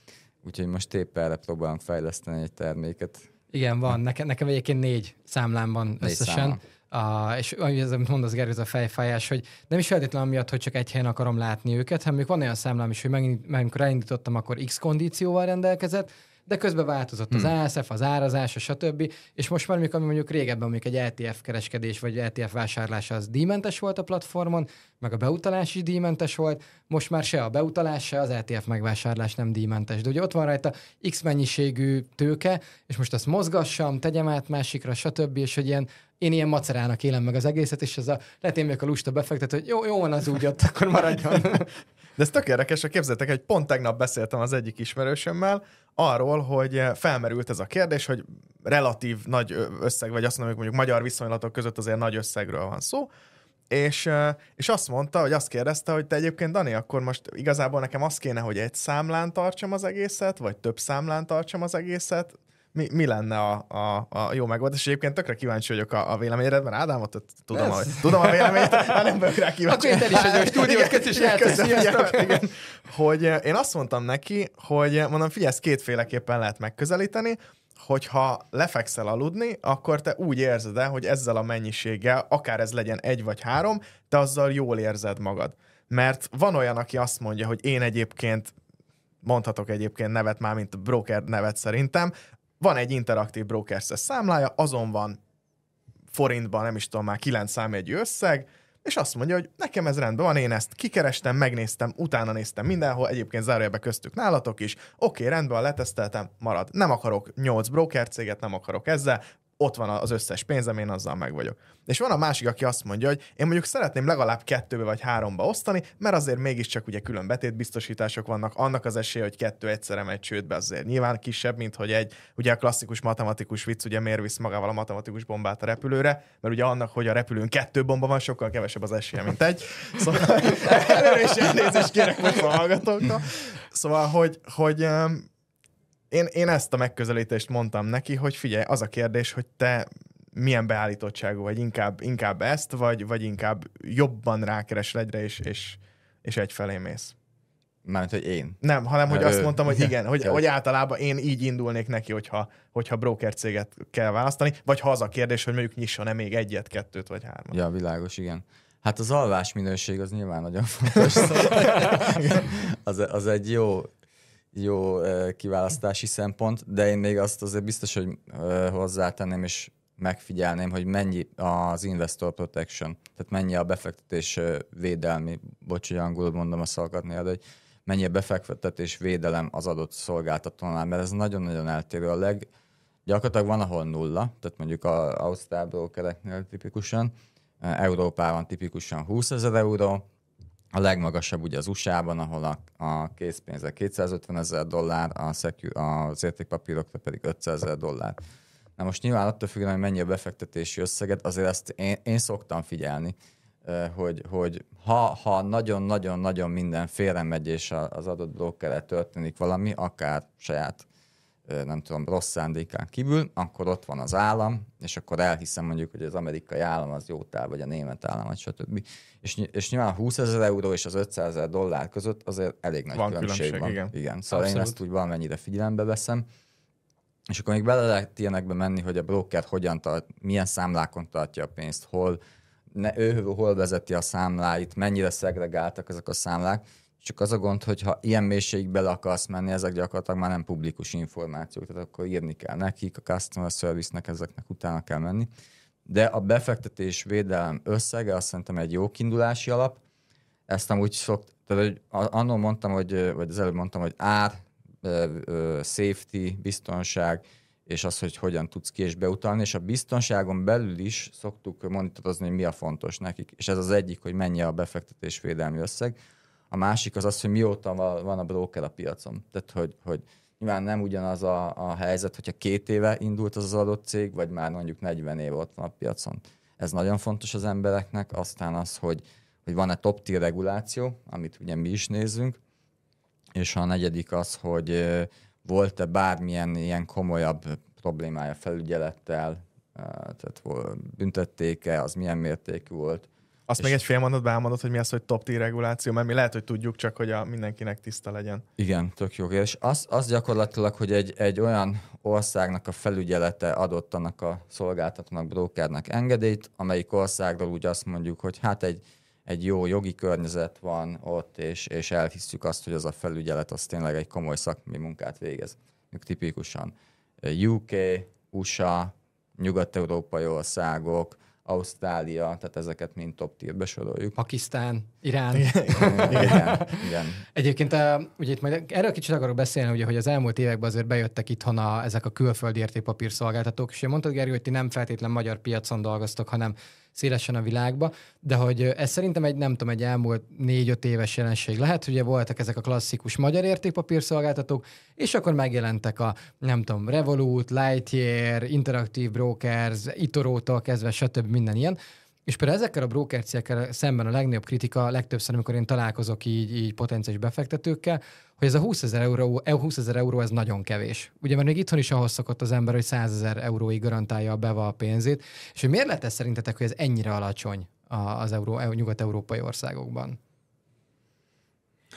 Úgyhogy most épp erre próbálunk fejleszteni egy terméket. Igen, van. Nekem, nekem egyébként négy számlám van négy összesen. Számlám. és ez, amit mondasz, Gergő, ez a fejfájás, hogy nem is feltétlenül amiatt, hogy csak egy helyen akarom látni őket, hanem még van olyan számlám is, hogy megint, amikor elindítottam, akkor X kondícióval rendelkezett, de közben változott az hmm. ASF, az a stb. És most már, amikor mondjuk régebben mondjuk egy LTF kereskedés vagy LTF vásárlás, az díjmentes volt a platformon, meg a beutalás is díjmentes volt, most már se a beutalás, se az LTF megvásárlás nem díjmentes. De ugye ott van rajta X mennyiségű tőke, és most azt mozgassam, tegyem át másikra, stb. És hogy ilyen én ilyen macerának élem meg az egészet, és ez a, lehet a lusta befektető, hogy jó, jó van az úgy ott, akkor maradjon. De ez tök érdekes, hogy képzeltek, hogy pont tegnap beszéltem az egyik ismerősömmel arról, hogy felmerült ez a kérdés, hogy relatív nagy összeg, vagy azt mondom, hogy mondjuk magyar viszonylatok között azért nagy összegről van szó, és, és azt mondta, hogy azt kérdezte, hogy te egyébként, Dani, akkor most igazából nekem azt kéne, hogy egy számlán tartsam az egészet, vagy több számlán tartsam az egészet, mi, mi lenne a, a, a jó megoldás. És egyébként tökre kíváncsi vagyok a, a véleményedre, mert Ádámot tudom, hogy, tudom a véleményét, de nem vagyok rá kíváncsi. Akkor én is egy stúdiót kezdés és Hogy eh, én azt mondtam neki, hogy eh, mondom, figyelj, ezt kétféleképpen lehet megközelíteni, hogyha lefekszel aludni, akkor te úgy érzed el, hogy ezzel a mennyiséggel, akár ez legyen egy vagy három, te azzal jól érzed magad. Mert van olyan, aki azt mondja, hogy én egyébként mondhatok egyébként nevet már, mint broker nevet szerintem, van egy interaktív brokers számlája, azon van forintban, nem is tudom már, szám számjegyű összeg, és azt mondja, hogy nekem ez rendben van, én ezt kikerestem, megnéztem, utána néztem mindenhol, egyébként be köztük nálatok is, oké, okay, rendben, leteszteltem, marad. Nem akarok 8 broker céget, nem akarok ezzel, ott van az összes pénzem, én azzal meg vagyok. És van a másik, aki azt mondja, hogy én mondjuk szeretném legalább kettőbe vagy háromba osztani, mert azért mégiscsak ugye külön betétbiztosítások vannak, annak az esélye, hogy kettő egyszerre megy csődbe, azért nyilván kisebb, mint hogy egy, ugye a klasszikus matematikus vicc, ugye miért visz magával a matematikus bombát a repülőre, mert ugye annak, hogy a repülőn kettő bomba van, sokkal kevesebb az esélye, mint egy. Szóval erre is kérek most a Szóval, hogy, hogy én, én ezt a megközelítést mondtam neki, hogy figyelj, az a kérdés, hogy te milyen beállítottságú vagy, inkább, inkább ezt, vagy, vagy inkább jobban rákeres egyre, és, és, és egyfelé mész. Mármint, hogy én. Nem, hanem, hogy ő... azt mondtam, hogy igen, hogy, hogy általában én így indulnék neki, hogyha, hogyha broker céget kell választani, vagy ha az a kérdés, hogy mondjuk nyisson-e még egyet, kettőt vagy hármat. Ja, világos, igen. Hát az alvás minőség az nyilván nagyon fontos. Szóval az, az egy jó jó kiválasztási szempont, de én még azt azért biztos, hogy hozzátenném, és megfigyelném, hogy mennyi az investor protection, tehát mennyi a befektetés védelmi, bocs, hogy angolul mondom a szalkat néha, de hogy mennyi a befektetés védelem az adott szolgáltatónál, mert ez nagyon-nagyon eltérő a leg. Gyakorlatilag van, ahol nulla, tehát mondjuk a Ausztrál brokereknél tipikusan, Európában tipikusan 20 ezer euró, a legmagasabb ugye az USA-ban, ahol a, a készpénze 250 ezer dollár, a szekű az értékpapírokra pedig 500 ezer dollár. Na most nyilván attól függően, hogy mennyi a befektetési összeget, azért ezt én, én szoktam figyelni, hogy, hogy ha, nagyon-nagyon-nagyon minden félre megy, és az adott brokerrel történik valami, akár saját nem tudom, rossz szándékán kívül, akkor ott van az állam, és akkor elhiszem mondjuk, hogy az amerikai állam az jó tár, vagy a német állam, vagy stb. És, és nyilván 20 ezer euró és az 500 ezer dollár között azért elég nagy van különbség, különbség van. Igen. igen. Szóval Abszolút. én ezt úgy valamennyire figyelembe veszem. És akkor még bele lehet ilyenekbe menni, hogy a broker hogyan tart, milyen számlákon tartja a pénzt, hol, ne, ő hol vezeti a számláit, mennyire szegregáltak ezek a számlák csak az a gond, hogy ha ilyen mélységbe le akarsz menni, ezek gyakorlatilag már nem publikus információk, tehát akkor írni kell nekik, a customer service-nek ezeknek utána kell menni. De a befektetés védelem összege azt szerintem egy jó kiindulási alap. Ezt amúgy szokt, tehát hogy annól mondtam, hogy, vagy az előbb mondtam, hogy ár, safety, biztonság, és az, hogy hogyan tudsz ki és beutalni, és a biztonságon belül is szoktuk monitorozni, hogy mi a fontos nekik, és ez az egyik, hogy mennyi a befektetés védelmi összeg. A másik az az, hogy mióta van a broker a piacon. Tehát, hogy, hogy nyilván nem ugyanaz a, a helyzet, hogyha két éve indult az az adott cég, vagy már mondjuk 40 év ott van a piacon. Ez nagyon fontos az embereknek. Aztán az, hogy, hogy van-e top tier reguláció, amit ugye mi is nézünk, és a negyedik az, hogy volt-e bármilyen ilyen komolyabb problémája felügyelettel, tehát büntették-e, az milyen mértékű volt, azt és még egy fél mondatban elmondod, hogy mi az, hogy top tier reguláció, mert mi lehet, hogy tudjuk, csak hogy a mindenkinek tiszta legyen. Igen, tök jó. És az, az gyakorlatilag, hogy egy, egy olyan országnak a felügyelete adott annak a szolgáltatónak, brokernek engedélyt, amelyik országról úgy azt mondjuk, hogy hát egy, egy jó jogi környezet van ott, és, és elhisszük azt, hogy az a felügyelet az tényleg egy komoly szakmai munkát végez. Ők tipikusan eh, UK, USA, nyugat-európai országok, Ausztrália, tehát ezeket mind top tier soroljuk. Pakisztán. Irán. Igen. Igen. Igen. Egyébként a, ugye itt majd erről kicsit akarok beszélni, ugye, hogy az elmúlt években azért bejöttek itthon a, ezek a külföldi értékpapír szolgáltatók, és mondtad, Gergő, hogy ti nem feltétlen magyar piacon dolgoztok, hanem szélesen a világba, de hogy ez szerintem egy, nem tudom, egy elmúlt négy-öt éves jelenség lehet, ugye voltak ezek a klasszikus magyar értékpapírszolgáltatók, és akkor megjelentek a, nem tudom, Revolut, Lightyear, Interactive Brokers, Itorótól kezdve, stb. minden ilyen, és például ezekkel a broker szemben a legnagyobb kritika, legtöbbször, amikor én találkozok így, így potenciális befektetőkkel, hogy ez a 20 ezer euró, 20 e, euró ez nagyon kevés. Ugye, mert még itthon is ahhoz szokott az ember, hogy 100 ezer euróig garantálja a beva a pénzét, és hogy miért lehet ez szerintetek, hogy ez ennyire alacsony az euró, e, nyugat-európai országokban?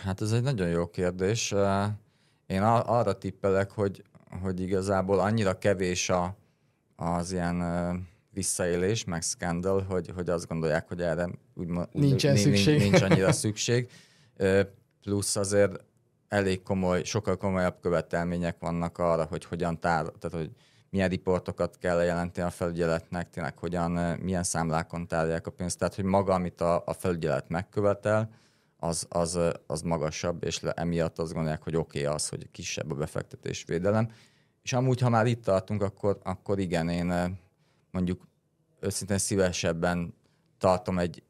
Hát ez egy nagyon jó kérdés. Én arra tippelek, hogy, hogy igazából annyira kevés a, az ilyen visszaélés, meg scandal, hogy, hogy azt gondolják, hogy erre úgy, nincs úgy, szükség. Nincs annyira szükség. Plusz azért elég komoly, sokkal komolyabb követelmények vannak arra, hogy hogyan tár, tehát hogy milyen riportokat kell lejelenteni a felügyeletnek, tényleg hogyan, milyen számlákon tárják a pénzt. Tehát, hogy maga, amit a, a felügyelet megkövetel, az, az, az magasabb, és le, emiatt azt gondolják, hogy oké okay az, hogy kisebb a befektetésvédelem. És amúgy, ha már itt tartunk, akkor, akkor igen, én mondjuk őszintén szívesebben tartom egy,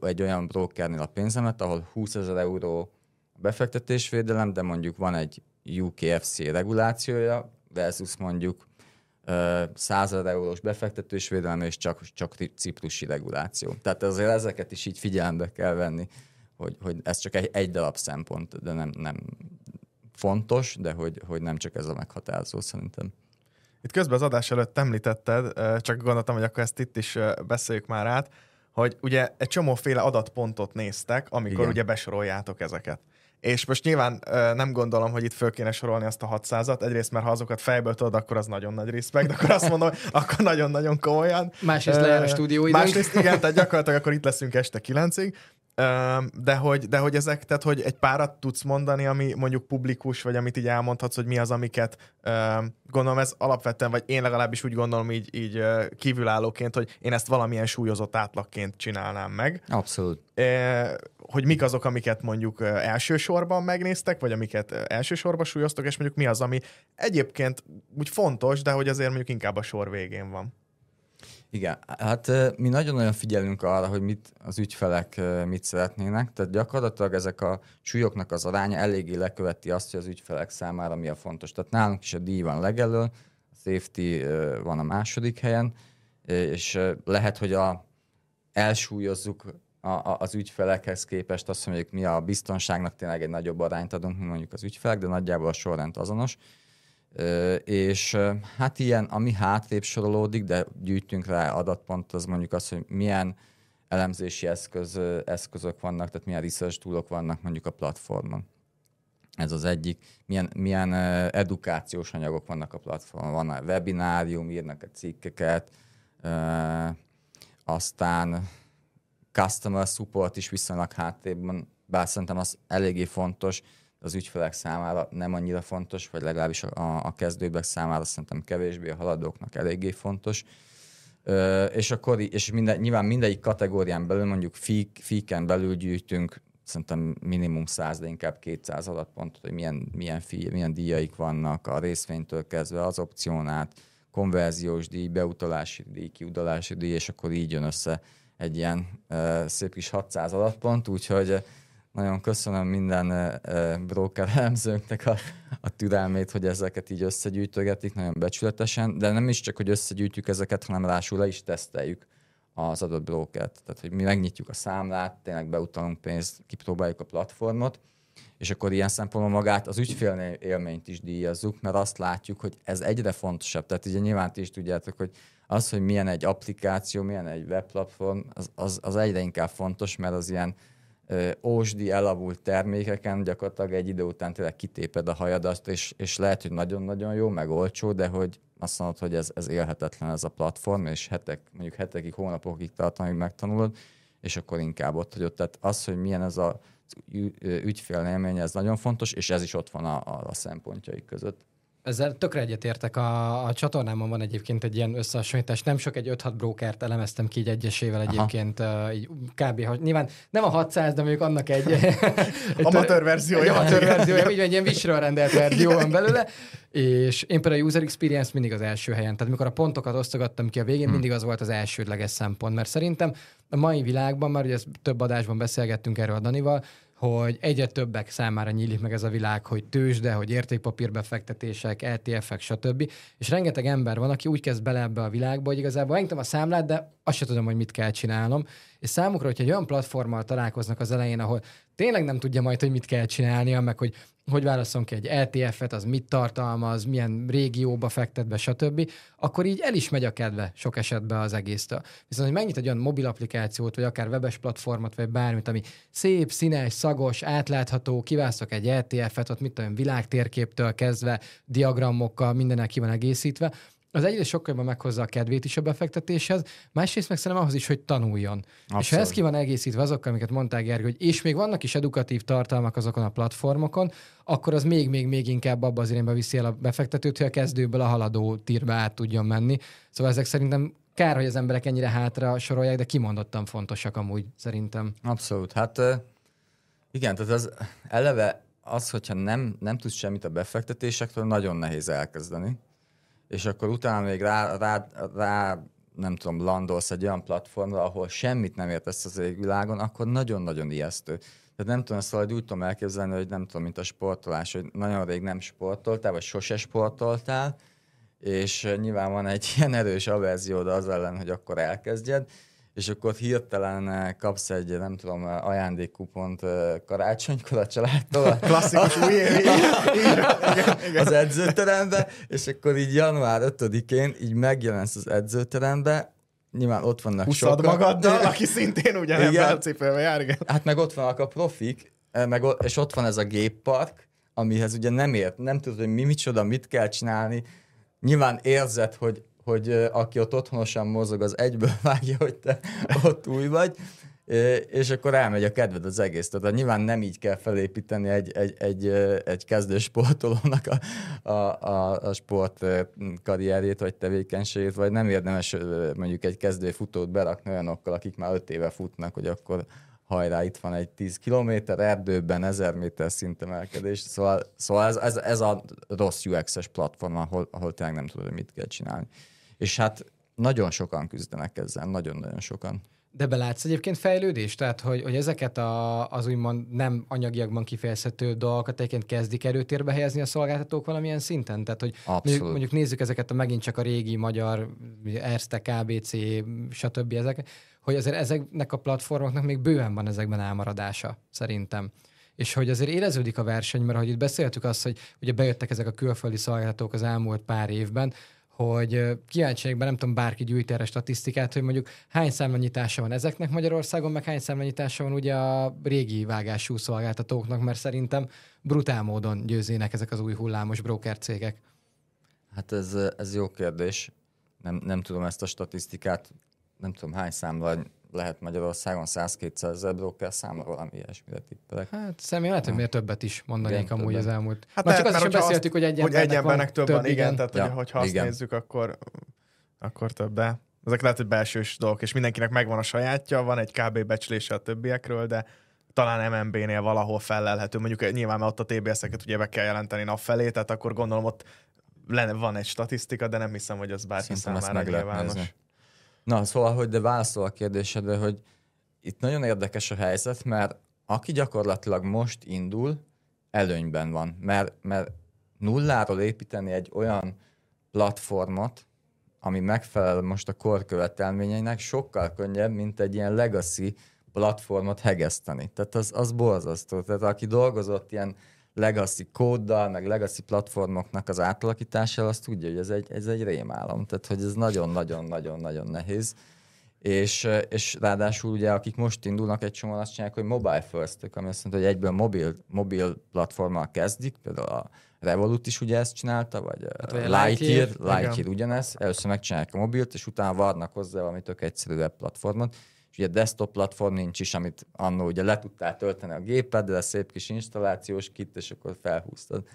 egy olyan brokernél a pénzemet, ahol 20 ezer euró befektetésvédelem, de mondjuk van egy UKFC regulációja, versus mondjuk 100 ezer eurós befektetésvédelem és csak, csak ciprusi reguláció. Tehát azért ezeket is így figyelembe kell venni, hogy, hogy ez csak egy, egy darab szempont, de nem, nem fontos, de hogy, hogy nem csak ez a meghatározó szerintem. Itt közben az adás előtt említetted, csak gondoltam, hogy akkor ezt itt is beszéljük már át, hogy ugye egy csomóféle adatpontot néztek, amikor Igen. ugye besoroljátok ezeket. És most nyilván nem gondolom, hogy itt föl kéne sorolni azt a 600-at. Egyrészt, mert ha azokat fejből tudod, akkor az nagyon nagy de akkor azt mondom, hogy akkor nagyon-nagyon komolyan. Másrészt lejár a stúdió időnk. Másrészt igen, tehát gyakorlatilag akkor itt leszünk este 9-ig de hogy, de hogy ezek, tehát hogy egy párat tudsz mondani, ami mondjuk publikus, vagy amit így elmondhatsz, hogy mi az, amiket gondolom ez alapvetően, vagy én legalábbis úgy gondolom így, így kívülállóként, hogy én ezt valamilyen súlyozott átlagként csinálnám meg. Abszolút. Hogy mik azok, amiket mondjuk elsősorban megnéztek, vagy amiket elsősorban súlyoztok, és mondjuk mi az, ami egyébként úgy fontos, de hogy azért mondjuk inkább a sor végén van. Igen, hát mi nagyon-nagyon figyelünk arra, hogy mit az ügyfelek mit szeretnének, tehát gyakorlatilag ezek a súlyoknak az aránya eléggé leköveti azt, hogy az ügyfelek számára mi a fontos. Tehát nálunk is a díj van legelő, a safety van a második helyen, és lehet, hogy a, elsúlyozzuk a, a, az ügyfelekhez képest azt, hogy mi a biztonságnak tényleg egy nagyobb arányt adunk, mint mondjuk az ügyfelek, de nagyjából a sorrend azonos és hát ilyen, ami hátrébb sorolódik, de gyűjtünk rá adatpont, az mondjuk az, hogy milyen elemzési eszköz, eszközök vannak, tehát milyen research túlok vannak mondjuk a platformon. Ez az egyik. Milyen, milyen edukációs anyagok vannak a platformon. Van a webinárium, írnak a cikkeket, aztán customer support is viszonylag háttérben, bár szerintem az eléggé fontos, az ügyfelek számára nem annyira fontos, vagy legalábbis a, a kezdőbek számára szerintem kevésbé, a haladóknak eléggé fontos. Ö, és akkor és minden, nyilván mindegyik kategórián belül, mondjuk fík, fíken belül gyűjtünk szerintem minimum 100, de inkább 200 adatpontot, hogy milyen, milyen, fi, milyen díjaik vannak a részvénytől kezdve az opciónát, konverziós díj, beutalási díj, kiudalási díj, és akkor így jön össze egy ilyen ö, szép kis 600 adatpont, úgyhogy nagyon köszönöm minden broker elemzőnknek a, a türelmét, hogy ezeket így összegyűjtögetik nagyon becsületesen, de nem is csak, hogy összegyűjtjük ezeket, hanem rásul le is teszteljük az adott brókert. Tehát, hogy mi megnyitjuk a számlát, tényleg beutalunk pénzt, kipróbáljuk a platformot, és akkor ilyen szempontból magát az ügyfél élményt is díjazzuk, mert azt látjuk, hogy ez egyre fontosabb. Tehát ugye nyilván ti is tudjátok, hogy az, hogy milyen egy applikáció, milyen egy webplatform, az, az, az egyre inkább fontos, mert az ilyen ósdi elavult termékeken gyakorlatilag egy idő után tényleg kitéped a hajadat, és, és lehet, hogy nagyon-nagyon jó, meg olcsó, de hogy azt mondod, hogy ez, ez élhetetlen ez a platform, és hetek, mondjuk hetekig, hónapokig tart, amíg megtanulod, és akkor inkább ott ott. Tehát az, hogy milyen ez a ügyfélélmény, ez nagyon fontos, és ez is ott van a, a szempontjai között. Ezzel tökre egyetértek. A, a csatornámon van egyébként egy ilyen összehasonlítás. Nem sok, egy 5-6 brókert elemeztem ki egy egyesével egyébként. Uh, Így, kb. Nyilván nem a 600, de mondjuk annak egy... egy amatőr verziója. amatőr verziója, így egy ilyen visről rendelt verzió van belőle. És én például a user experience mindig az első helyen. Tehát mikor a pontokat osztogattam ki a végén, hmm. mindig az volt az elsődleges szempont. Mert szerintem a mai világban, már ugye több adásban beszélgettünk erről a Danival, hogy egyre többek számára nyílik meg ez a világ, hogy tőzsde, hogy értékpapírbefektetések, ETF-ek, stb. És rengeteg ember van, aki úgy kezd bele ebbe a világba, hogy igazából engem a számlát, de azt sem tudom, hogy mit kell csinálnom. És számukra, hogyha egy olyan platformmal találkoznak az elején, ahol tényleg nem tudja majd, hogy mit kell csinálnia, meg hogy hogy válasszon ki egy LTF-et, e az mit tartalmaz, milyen régióba fektet be, stb., akkor így el is megy a kedve sok esetben az egésztől. Viszont, hogy megnyit egy olyan mobil applikációt, vagy akár webes platformot, vagy bármit, ami szép, színes, szagos, átlátható, kiválasztok egy LTF-et, e ott mit tudom, világtérképtől kezdve, diagramokkal, mindenek ki van egészítve, az egyrészt sokkal jobban meghozza a kedvét is a befektetéshez, másrészt meg szerintem ahhoz is, hogy tanuljon. Abszolv. És ha ez ki van egészítve azokkal, amiket mondták Gergő, hogy és még vannak is edukatív tartalmak azokon a platformokon, akkor az még-még-még inkább abba az irányba viszi el a befektetőt, hogy a kezdőből a haladó tírbe át tudjon menni. Szóval ezek szerintem kár, hogy az emberek ennyire hátra sorolják, de kimondottan fontosak amúgy szerintem. Abszolút. Hát igen, tehát az eleve az, hogyha nem, nem tudsz semmit a befektetésektől, nagyon nehéz elkezdeni és akkor utána még rá, rá, rá nem tudom, landolsz egy olyan platformra, ahol semmit nem értesz az égvilágon, akkor nagyon-nagyon ijesztő. Tehát nem tudom, szóval valahogy úgy tudom elképzelni, hogy nem tudom, mint a sportolás, hogy nagyon rég nem sportoltál, vagy sose sportoltál, és nyilván van egy ilyen erős averziód az ellen, hogy akkor elkezdjed, és akkor ott hirtelen eh, kapsz egy, nem tudom, eh, ajándékkupont eh, karácsonykor a családtól. Klasszikus új év. az edzőterembe, és akkor így január 5-én így megjelensz az edzőterembe, nyilván ott vannak Huszad sokan. magaddal, aki szintén ugye nem cipőbe jár, igen. Hát meg ott vannak a profik, meg, és ott van ez a géppark, amihez ugye nem ért, nem tudod, hogy mi micsoda, mit kell csinálni. Nyilván érzed, hogy hogy aki ott otthonosan mozog, az egyből vágja, hogy te ott új vagy, és akkor elmegy a kedved az egész. Tehát nyilván nem így kell felépíteni egy, egy, egy, egy kezdő sportolónak a, a, a, a sport karrierjét, vagy tevékenységét, vagy nem érdemes mondjuk egy kezdő futót berakni olyanokkal, akik már öt éve futnak, hogy akkor hajrá, itt van egy 10 kilométer erdőben, 1000 méter szintemelkedés, szóval, szóval ez, ez, ez a rossz UX-es platform, ahol, ahol tényleg nem tudod, hogy mit kell csinálni. És hát nagyon sokan küzdenek ezzel, nagyon-nagyon sokan. De belátsz egyébként fejlődést? Tehát, hogy, hogy ezeket a, az úgymond nem anyagiakban kifejezhető dolgokat egyébként kezdik erőtérbe helyezni a szolgáltatók valamilyen szinten? Tehát, hogy mondjuk, mondjuk, nézzük ezeket a megint csak a régi magyar Erste, KBC, stb. ezek, hogy azért ezeknek a platformoknak még bőven van ezekben elmaradása, szerintem és hogy azért éreződik a verseny, mert hogy itt beszéltük azt, hogy ugye bejöttek ezek a külföldi szolgáltatók az elmúlt pár évben, hogy kíváncsiakban nem tudom, bárki gyűjt erre statisztikát, hogy mondjuk hány számlanyítása van ezeknek Magyarországon, meg hány számlanyítása van ugye a régi vágású szolgáltatóknak, mert szerintem brutál módon győzének ezek az új hullámos broker cégek. Hát ez, ez jó kérdés. Nem, nem tudom ezt a statisztikát, nem tudom hány számla lehet Magyarországon 100-200 eurókkel számla valami ilyesmire tippelek. Hát személy lehet, hogy miért többet is mondanék igen, amúgy többen. az elmúlt. Hát Már csak azt is beszéltük, hogy egy, hogy egy embernek több, igen, igen, tehát ja, hogy ha azt igen. nézzük, akkor, akkor több, de ezek lehet, hogy belsős dolgok, és mindenkinek megvan a sajátja, van egy kb. becslése a többiekről, de talán MNB-nél valahol felelhető, mondjuk eh, nyilván mert ott a TBS-eket ugye be kell jelenteni nap felé, tehát akkor gondolom ott van egy statisztika, de nem hiszem, hogy az bárki Szerintem számára nyilvános. Na, szóval, hogy de válaszol a kérdésedre, hogy itt nagyon érdekes a helyzet, mert aki gyakorlatilag most indul, előnyben van, mert, mert nulláról építeni egy olyan platformot, ami megfelel most a kor követelményeinek, sokkal könnyebb, mint egy ilyen legacy platformot hegeszteni. Tehát az, az borzasztó. Tehát aki dolgozott ilyen legacy kóddal, meg legacy platformoknak az átalakítással azt tudja, hogy ez egy, ez egy rémálom. Tehát, hogy ez nagyon-nagyon-nagyon-nagyon nehéz. És, és ráadásul ugye, akik most indulnak egy csomóan, azt csinálják, hogy mobile first ami azt mondta, hogy egyből mobil, mobil platformmal kezdik, például a Revolut is ugye ezt csinálta, vagy hát, eh, Lightyear, Lightyear ugyanez, először megcsinálják a mobilt, és utána varnak hozzá valami tök egyszerű platformot, és ugye desktop platform nincs is, amit annó ugye le tudtál tölteni a a szép kis installációs kit, és akkor felhúztad.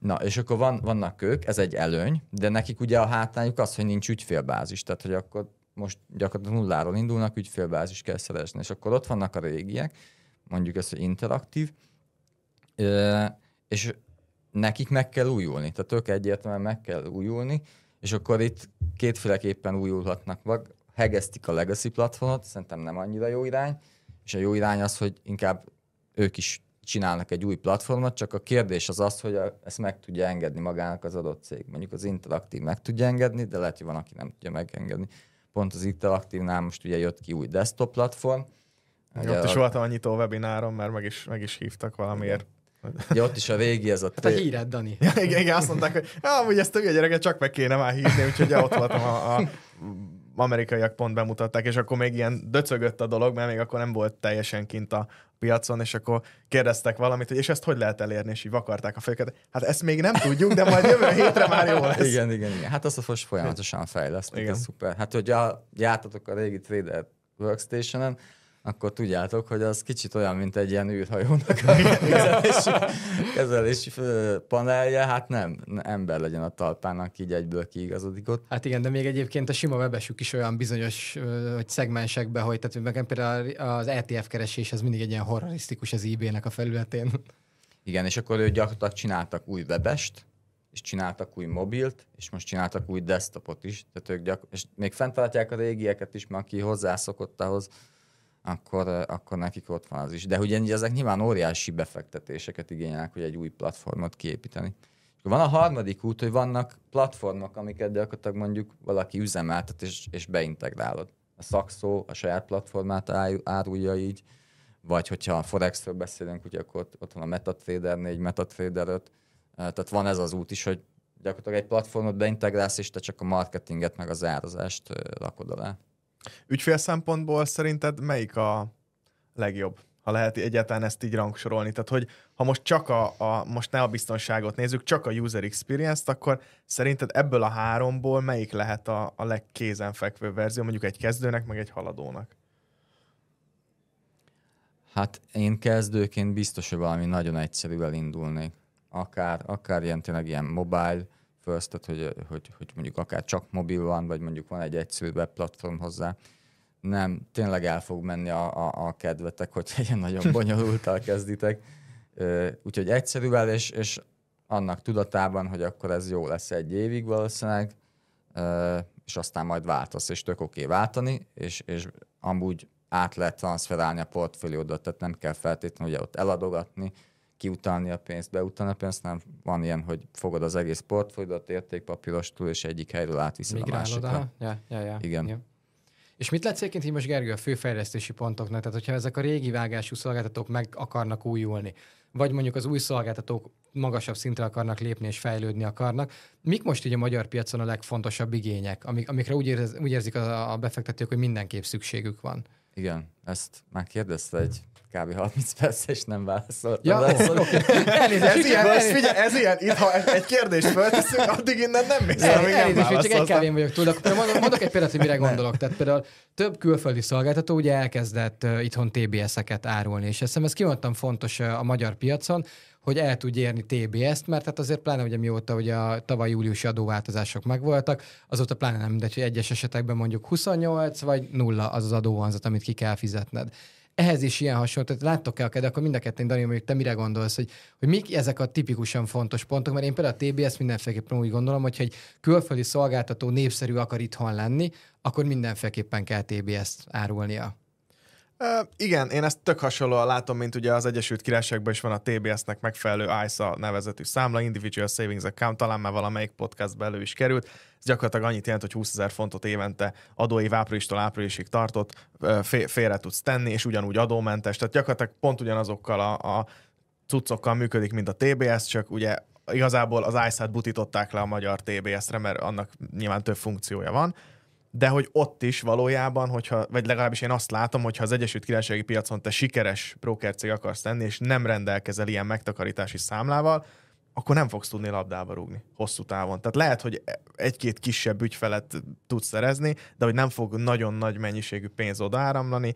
Na, és akkor van, vannak ők, ez egy előny, de nekik ugye a hátrányuk az, hogy nincs ügyfélbázis, tehát hogy akkor most gyakorlatilag nulláról indulnak, ügyfélbázis kell szerezni, és akkor ott vannak a régiek, mondjuk ez, hogy interaktív, és nekik meg kell újulni, tehát ők egyértelműen meg kell újulni, és akkor itt kétféleképpen újulhatnak hegesztik a legacy platformot, szerintem nem annyira jó irány, és a jó irány az, hogy inkább ők is csinálnak egy új platformot, csak a kérdés az az, hogy ezt meg tudja engedni magának az adott cég. Mondjuk az interaktív meg tudja engedni, de lehet, hogy van, aki nem tudja megengedni. Pont az interaktívnál most ugye jött ki új desktop platform. Ugye ott a... is voltam a nyitó webináron, mert meg is, meg is hívtak valamiért. Ja, ott is a régi ez a... Hát a híred, Dani. Ja, igen, igen, azt mondták, hogy amúgy ezt a gyereket csak meg kéne már hívni, úgyhogy ja, ott voltam a, a amerikaiak pont bemutatták, és akkor még ilyen döcögött a dolog, mert még akkor nem volt teljesen kint a piacon, és akkor kérdeztek valamit, hogy és ezt hogy lehet elérni, és így vakarták a fejüket. Hát ezt még nem tudjuk, de majd jövő hétre már jó lesz. Igen, igen, igen. Hát azt a most folyamatosan fejlesztik, ez szuper. Hát, hogy jártatok a régi Trader workstation-en, akkor tudjátok, hogy az kicsit olyan, mint egy ilyen űrhajónak a kezelési, kezelési panelje, hát nem, ember legyen a talpának, így egyből kiigazodik ott. Hát igen, de még egyébként a sima webesük is olyan bizonyos hogy szegmensekbe, hogy tehát nekem például az ETF keresés az mindig egy ilyen horrorisztikus az eBay-nek a felületén. Igen, és akkor ő gyakorlatilag csináltak új webest, és csináltak új mobilt, és most csináltak új desktopot is, tehát ők gyakor- és még fenntartják a régieket is, mert aki hozzászokott ahhoz, akkor, eh, akkor nekik ott van az is. De ugye ezek nyilván óriási befektetéseket igényelnek, hogy egy új platformot kiépíteni. Van a harmadik út, hogy vannak platformok, amiket gyakorlatilag mondjuk valaki üzemeltet és, és beintegrálod. A szakszó a saját platformát árulja így, vagy hogyha a Forexről beszélünk, ugye akkor ott, ott van a MetaTrader 4, MetaTrader 5, eh, tehát van ez az út is, hogy gyakorlatilag egy platformot beintegrálsz, és te csak a marketinget meg az árazást eh, rakod alá. Ügyfél szempontból szerinted melyik a legjobb? ha lehet egyáltalán ezt így rangsorolni. Tehát, hogy ha most csak a, a most ne a biztonságot nézzük, csak a user experience-t, akkor szerinted ebből a háromból melyik lehet a, a legkézenfekvő verzió, mondjuk egy kezdőnek, meg egy haladónak? Hát én kezdőként biztos, hogy valami nagyon egyszerűvel indulnék. Akár, akár ilyen tényleg ilyen mobile, first, tehát hogy, hogy, hogy mondjuk akár csak mobil van, vagy mondjuk van egy egyszerű webplatform hozzá, nem, tényleg el fog menni a, a, a kedvetek, hogy ilyen nagyon bonyolultal kezditek. Úgyhogy egyszerűvel, és, és annak tudatában, hogy akkor ez jó lesz egy évig valószínűleg, és aztán majd váltasz, és tök oké okay váltani, és, és amúgy át lehet transferálni a portfóliódat, tehát nem kell feltétlenül ugye ott eladogatni, kiutalni a pénzt, beutalni a pénzt, nem van ilyen, hogy fogod az egész portfóliódat értékpapírostul, és egyik helyről átviszed Migrálod, a másikra. Ja, ja, ja. Igen. Igen. És mit lehet egyébként így most, Gergő, a fő fejlesztési pontoknak? Tehát, hogyha ezek a régi vágású szolgáltatók meg akarnak újulni, vagy mondjuk az új szolgáltatók magasabb szintre akarnak lépni és fejlődni akarnak, mik most így a magyar piacon a legfontosabb igények, amik, amikre úgy, érez, úgy érzik a, a befektetők, hogy mindenképp szükségük van? Igen, ezt már kérdezte egy kb. 30 perc, és nem válaszoltam. Ja, oh, okay. ez, ilyen, ez, figyel, ez ilyen, itt ha egy kérdést fölteszünk, addig innen nem mész el, amíg nem Csak egy kávén vagyok túl, akkor mondok, mondok egy példát, hogy mire gondolok. Tehát például több külföldi szolgáltató ugye elkezdett uh, itthon TBS-eket árulni, és ezt ez kimondtam fontos uh, a magyar piacon, hogy el tudj érni TBS-t, mert hát azért pláne ugye mióta ugye a tavaly júliusi adóváltozások megvoltak, azóta pláne nem mindegy, hogy egyes esetekben mondjuk 28 vagy 0 az az adóvonzat, amit ki kell fizetned ehhez is ilyen hasonló, tehát láttok-e de akkor mind a ketten, Dani, mondjuk te mire gondolsz, hogy, hogy mik ezek a tipikusan fontos pontok, mert én például a TBS mindenféleképpen úgy gondolom, hogy egy külföldi szolgáltató népszerű akar itthon lenni, akkor mindenféleképpen kell TBS-t árulnia. Uh, igen, én ezt tök hasonlóan látom, mint ugye az Egyesült Királyságban is van a TBS-nek megfelelő ISA nevezetű számla, Individual Savings Account, talán már valamelyik podcast belő is került. Ez gyakorlatilag annyit jelent, hogy 20 ezer fontot évente adóév áprilistól áprilisig tartott, fél, félre tudsz tenni, és ugyanúgy adómentes. Tehát gyakorlatilag pont ugyanazokkal a, a cuccokkal működik, mint a TBS, csak ugye igazából az ISA-t butították le a magyar TBS-re, mert annak nyilván több funkciója van de hogy ott is valójában, hogyha, vagy legalábbis én azt látom, hogyha az Egyesült Királysági piacon te sikeres brókercég akarsz lenni, és nem rendelkezel ilyen megtakarítási számlával, akkor nem fogsz tudni labdába rúgni hosszú távon. Tehát lehet, hogy egy-két kisebb ügyfelet tudsz szerezni, de hogy nem fog nagyon nagy mennyiségű pénz odaáramlani,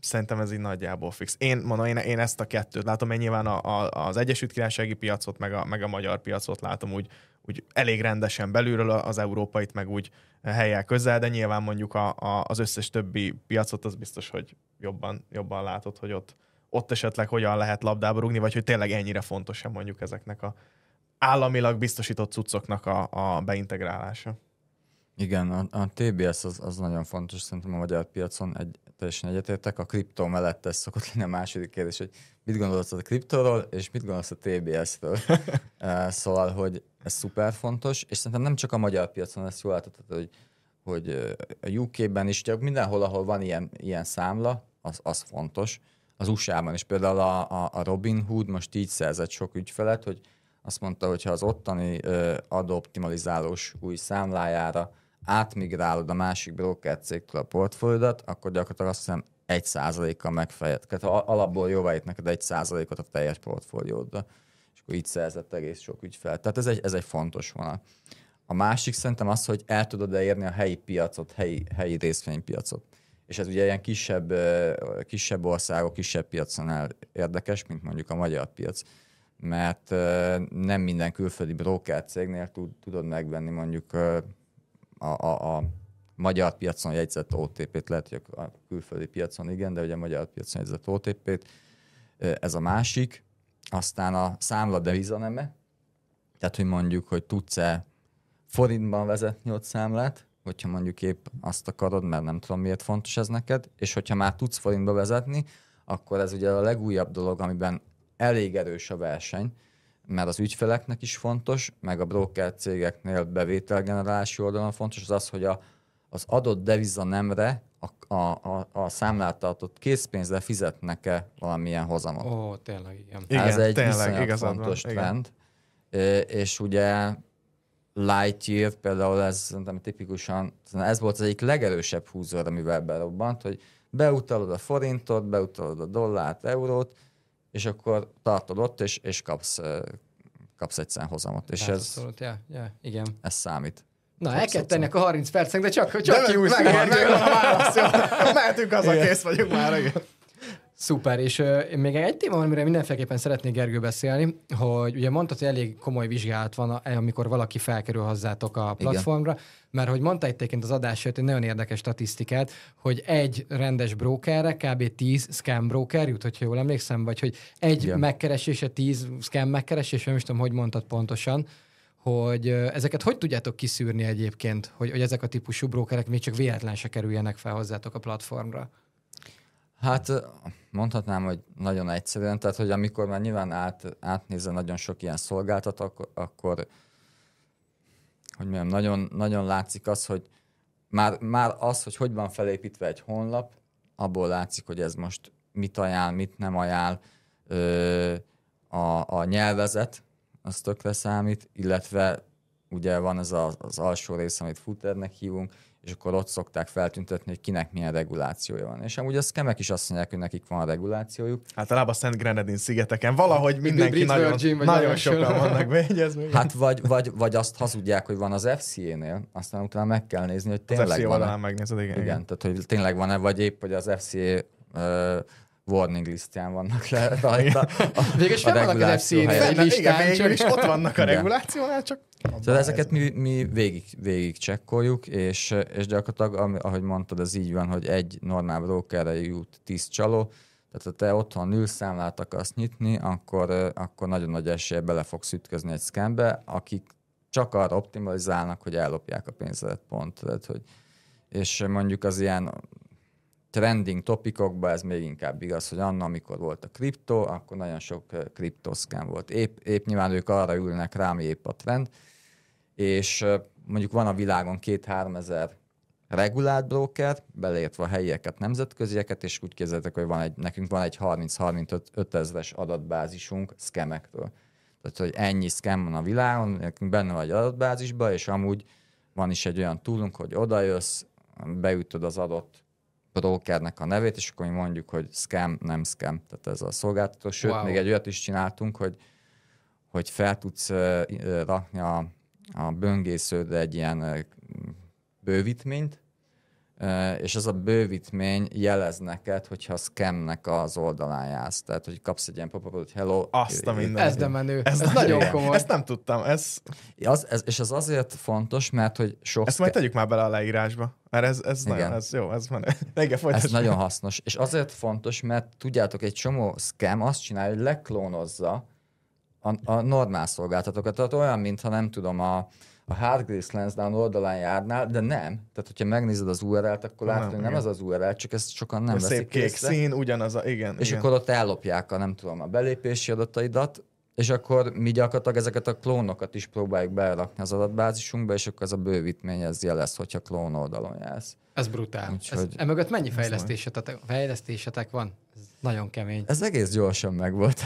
szerintem ez így nagyjából fix. Én mondom, én, én ezt a kettőt látom, én nyilván a, a, az Egyesült Királysági piacot, meg a, meg a magyar piacot látom úgy úgy elég rendesen belülről, az európait meg úgy helyel közel, de nyilván mondjuk a, a, az összes többi piacot az biztos, hogy jobban, jobban látod, hogy ott, ott esetleg hogyan lehet labdába rúgni, vagy hogy tényleg ennyire fontos-e mondjuk ezeknek a államilag biztosított cuccoknak a, a beintegrálása. Igen, a, a TBS az, az nagyon fontos szerintem a magyar piacon. Egy, teljesen egyetértek. A kriptó mellett ez szokott lenni a második kérdés, hogy mit gondolsz a kriptóról, és mit gondolsz a TBS-ről. szóval, hogy ez szuper fontos, és szerintem nem csak a magyar piacon, ezt jól láthatod, hogy, hogy a UK-ben is, csak mindenhol, ahol van ilyen, ilyen számla, az, az fontos. Az USA-ban is például a, a, a Robin Hood most így szerzett sok ügyfelet, hogy azt mondta, hogy ha az ottani adóoptimalizálós új számlájára átmigrálod a másik broker cégtől a portfóliódat, akkor gyakorlatilag azt hiszem egy százalékkal megfejed. Tehát alapból jóvá neked egy százalékot a teljes portfóliódra. És akkor így szerzett egész sok ügyfel. Tehát ez egy, ez egy fontos vonal. A másik szerintem az, hogy el tudod elérni a helyi piacot, helyi, helyi részvénypiacot. És ez ugye ilyen kisebb, kisebb országok, kisebb piacon érdekes, mint mondjuk a magyar piac mert nem minden külföldi broker cégnél tud, tudod megvenni mondjuk a, a, a magyar piacon jegyzett OTP-t, lehet, hogy a külföldi piacon igen, de ugye a magyar piacon jegyzett OTP-t, ez a másik. Aztán a számla devizaneme, tehát hogy mondjuk, hogy tudsz-e forintban vezetni ott számlát, hogyha mondjuk épp azt akarod, mert nem tudom miért fontos ez neked, és hogyha már tudsz forintba vezetni, akkor ez ugye a legújabb dolog, amiben elég erős a verseny, mert az ügyfeleknek is fontos, meg a broker cégeknél bevételgenerálási oldalon fontos, az az, hogy a, az adott deviza nemre a, a, a, a számláltatott készpénzre fizetnek-e valamilyen hozamot. Ó, tényleg, igen. igen Ez egy tényleg, igazad fontos van, trend. Igen. És ugye Lightyear például ez szerintem tipikusan, ez volt az egyik legerősebb húzóra, amivel berobbant, hogy beutalod a forintot, beutalod a dollárt, eurót, és akkor tartod ott, és, és kapsz, kapsz egy szenhozamot. És ez, szorult, ja, yeah, igen. ez számít. Na, el kell tenni a 30 percnek, de csak, csak de kiúszunk. Megvan, megvan a válasz, jó. Mehetünk, az a kész vagyunk már. Igen. Szuper, és uh, még egy téma, amire mindenféleképpen szeretnék Gergő beszélni, hogy ugye mondtad, hogy elég komoly vizsgálat van, eh, amikor valaki felkerül hozzátok a platformra, Igen. mert hogy mondta egyébként az adás egy nagyon érdekes statisztikát, hogy egy rendes brokerre kb. 10 scam broker jut, hogyha jól emlékszem, vagy hogy egy Igen. megkeresése, 10 scam megkeresése, nem is tudom, hogy mondtad pontosan, hogy ezeket hogy tudjátok kiszűrni egyébként, hogy, hogy ezek a típusú brokerek még csak véletlen se kerüljenek fel hozzátok a platformra? Hát mondhatnám, hogy nagyon egyszerűen, tehát hogy amikor már nyilván át, átnézze nagyon sok ilyen szolgáltat, akkor, akkor hogy mondjam, nagyon, nagyon látszik az, hogy már, már az, hogy hogy van felépítve egy honlap, abból látszik, hogy ez most mit ajánl, mit nem ajánl, ö, a, a nyelvezet, az tökre számít, illetve ugye van ez a, az alsó rész, amit footernek hívunk, és akkor ott szokták feltüntetni, hogy kinek milyen regulációja van. És amúgy a szkemek is azt mondják, hogy nekik van a regulációjuk. Általában Szent Grenadin szigeteken valahogy mindenki nagyon, Virgin, nagyon, nagyon sokan vannak beegyezve. Hát vagy, vagy, vagy azt hazudják, hogy van az FCA-nél, aztán utána meg kell nézni, hogy tényleg van-e. megnézed, igen, igen. igen. tehát hogy tényleg van-e, vagy épp, hogy az FCA warning listján vannak le rajta. Végül is vannak az FC listán. végül is ott vannak a regulációnál, csak... Szóval ezeket mi, mi végig, végig csekkoljuk, és, és gyakorlatilag, ahogy mondtad, az így van, hogy egy normál brokerre jut tíz csaló, tehát ha te otthon ülsz, számlát akarsz nyitni, akkor, akkor nagyon nagy esélye bele fogsz ütközni egy szkembe, akik csak arra optimalizálnak, hogy ellopják a pénzedet pont. Tehát, hogy, és mondjuk az ilyen trending topikokba ez még inkább igaz, hogy annak, amikor volt a kriptó, akkor nagyon sok kriptoszkán volt. Épp, épp nyilván ők arra ülnek rá, ami épp a trend, és mondjuk van a világon két-három ezer regulált broker, beleértve a helyieket, nemzetközieket, és úgy képzeltek, hogy van egy, nekünk van egy 30-35 ezeres adatbázisunk szkemekről. Tehát, hogy ennyi szkem van a világon, nekünk benne vagy adatbázisba, és amúgy van is egy olyan túlunk, hogy odajössz, beütöd az adott brokernek a nevét, és akkor mi mondjuk, hogy scam, nem scam. Tehát ez a szolgáltató. Sőt, wow. még egy olyat is csináltunk, hogy, hogy fel tudsz rakni a, a böngésződre egy ilyen bővítményt, és az a bővítmény jelez neked, hogyha a scamnek az oldalán jársz. Tehát, hogy kapsz egy ilyen popot, hogy hello. Azt a minden. Ez de menő. Ez, ez nagyon igen. komoly. Ezt nem tudtam. Ez... Az, ez, és ez azért fontos, mert hogy sok... Ezt majd tegyük már bele a leírásba. Mert ez, ez Igen. nagyon, ez jó, ez menő. Igen, ez nagyon hasznos. És azért fontos, mert tudjátok, egy csomó scam azt csinálja, hogy leklónozza a, a normál szolgáltatókat. Tehát olyan, mintha nem tudom, a, a Hard Grace oldalán járnál, de nem. Tehát, hogyha megnézed az URL-t, akkor látod, hogy nem, az az az URL, csak ezt sokan nem a veszik Szép kék észre. szín, ugyanaz a, igen. És igen. akkor ott ellopják a, nem tudom, a belépési adataidat, és akkor mi gyakorlatilag ezeket a klónokat is próbáljuk berakni az adatbázisunkba, és akkor ez a bővítmény ez jelez, hogyha klón oldalon jársz. Ez brutál. Úgyhogy... Ez, emögött mennyi fejlesztésetek, fejlesztésetek van? Ez nagyon kemény. Ez egész gyorsan megvolt.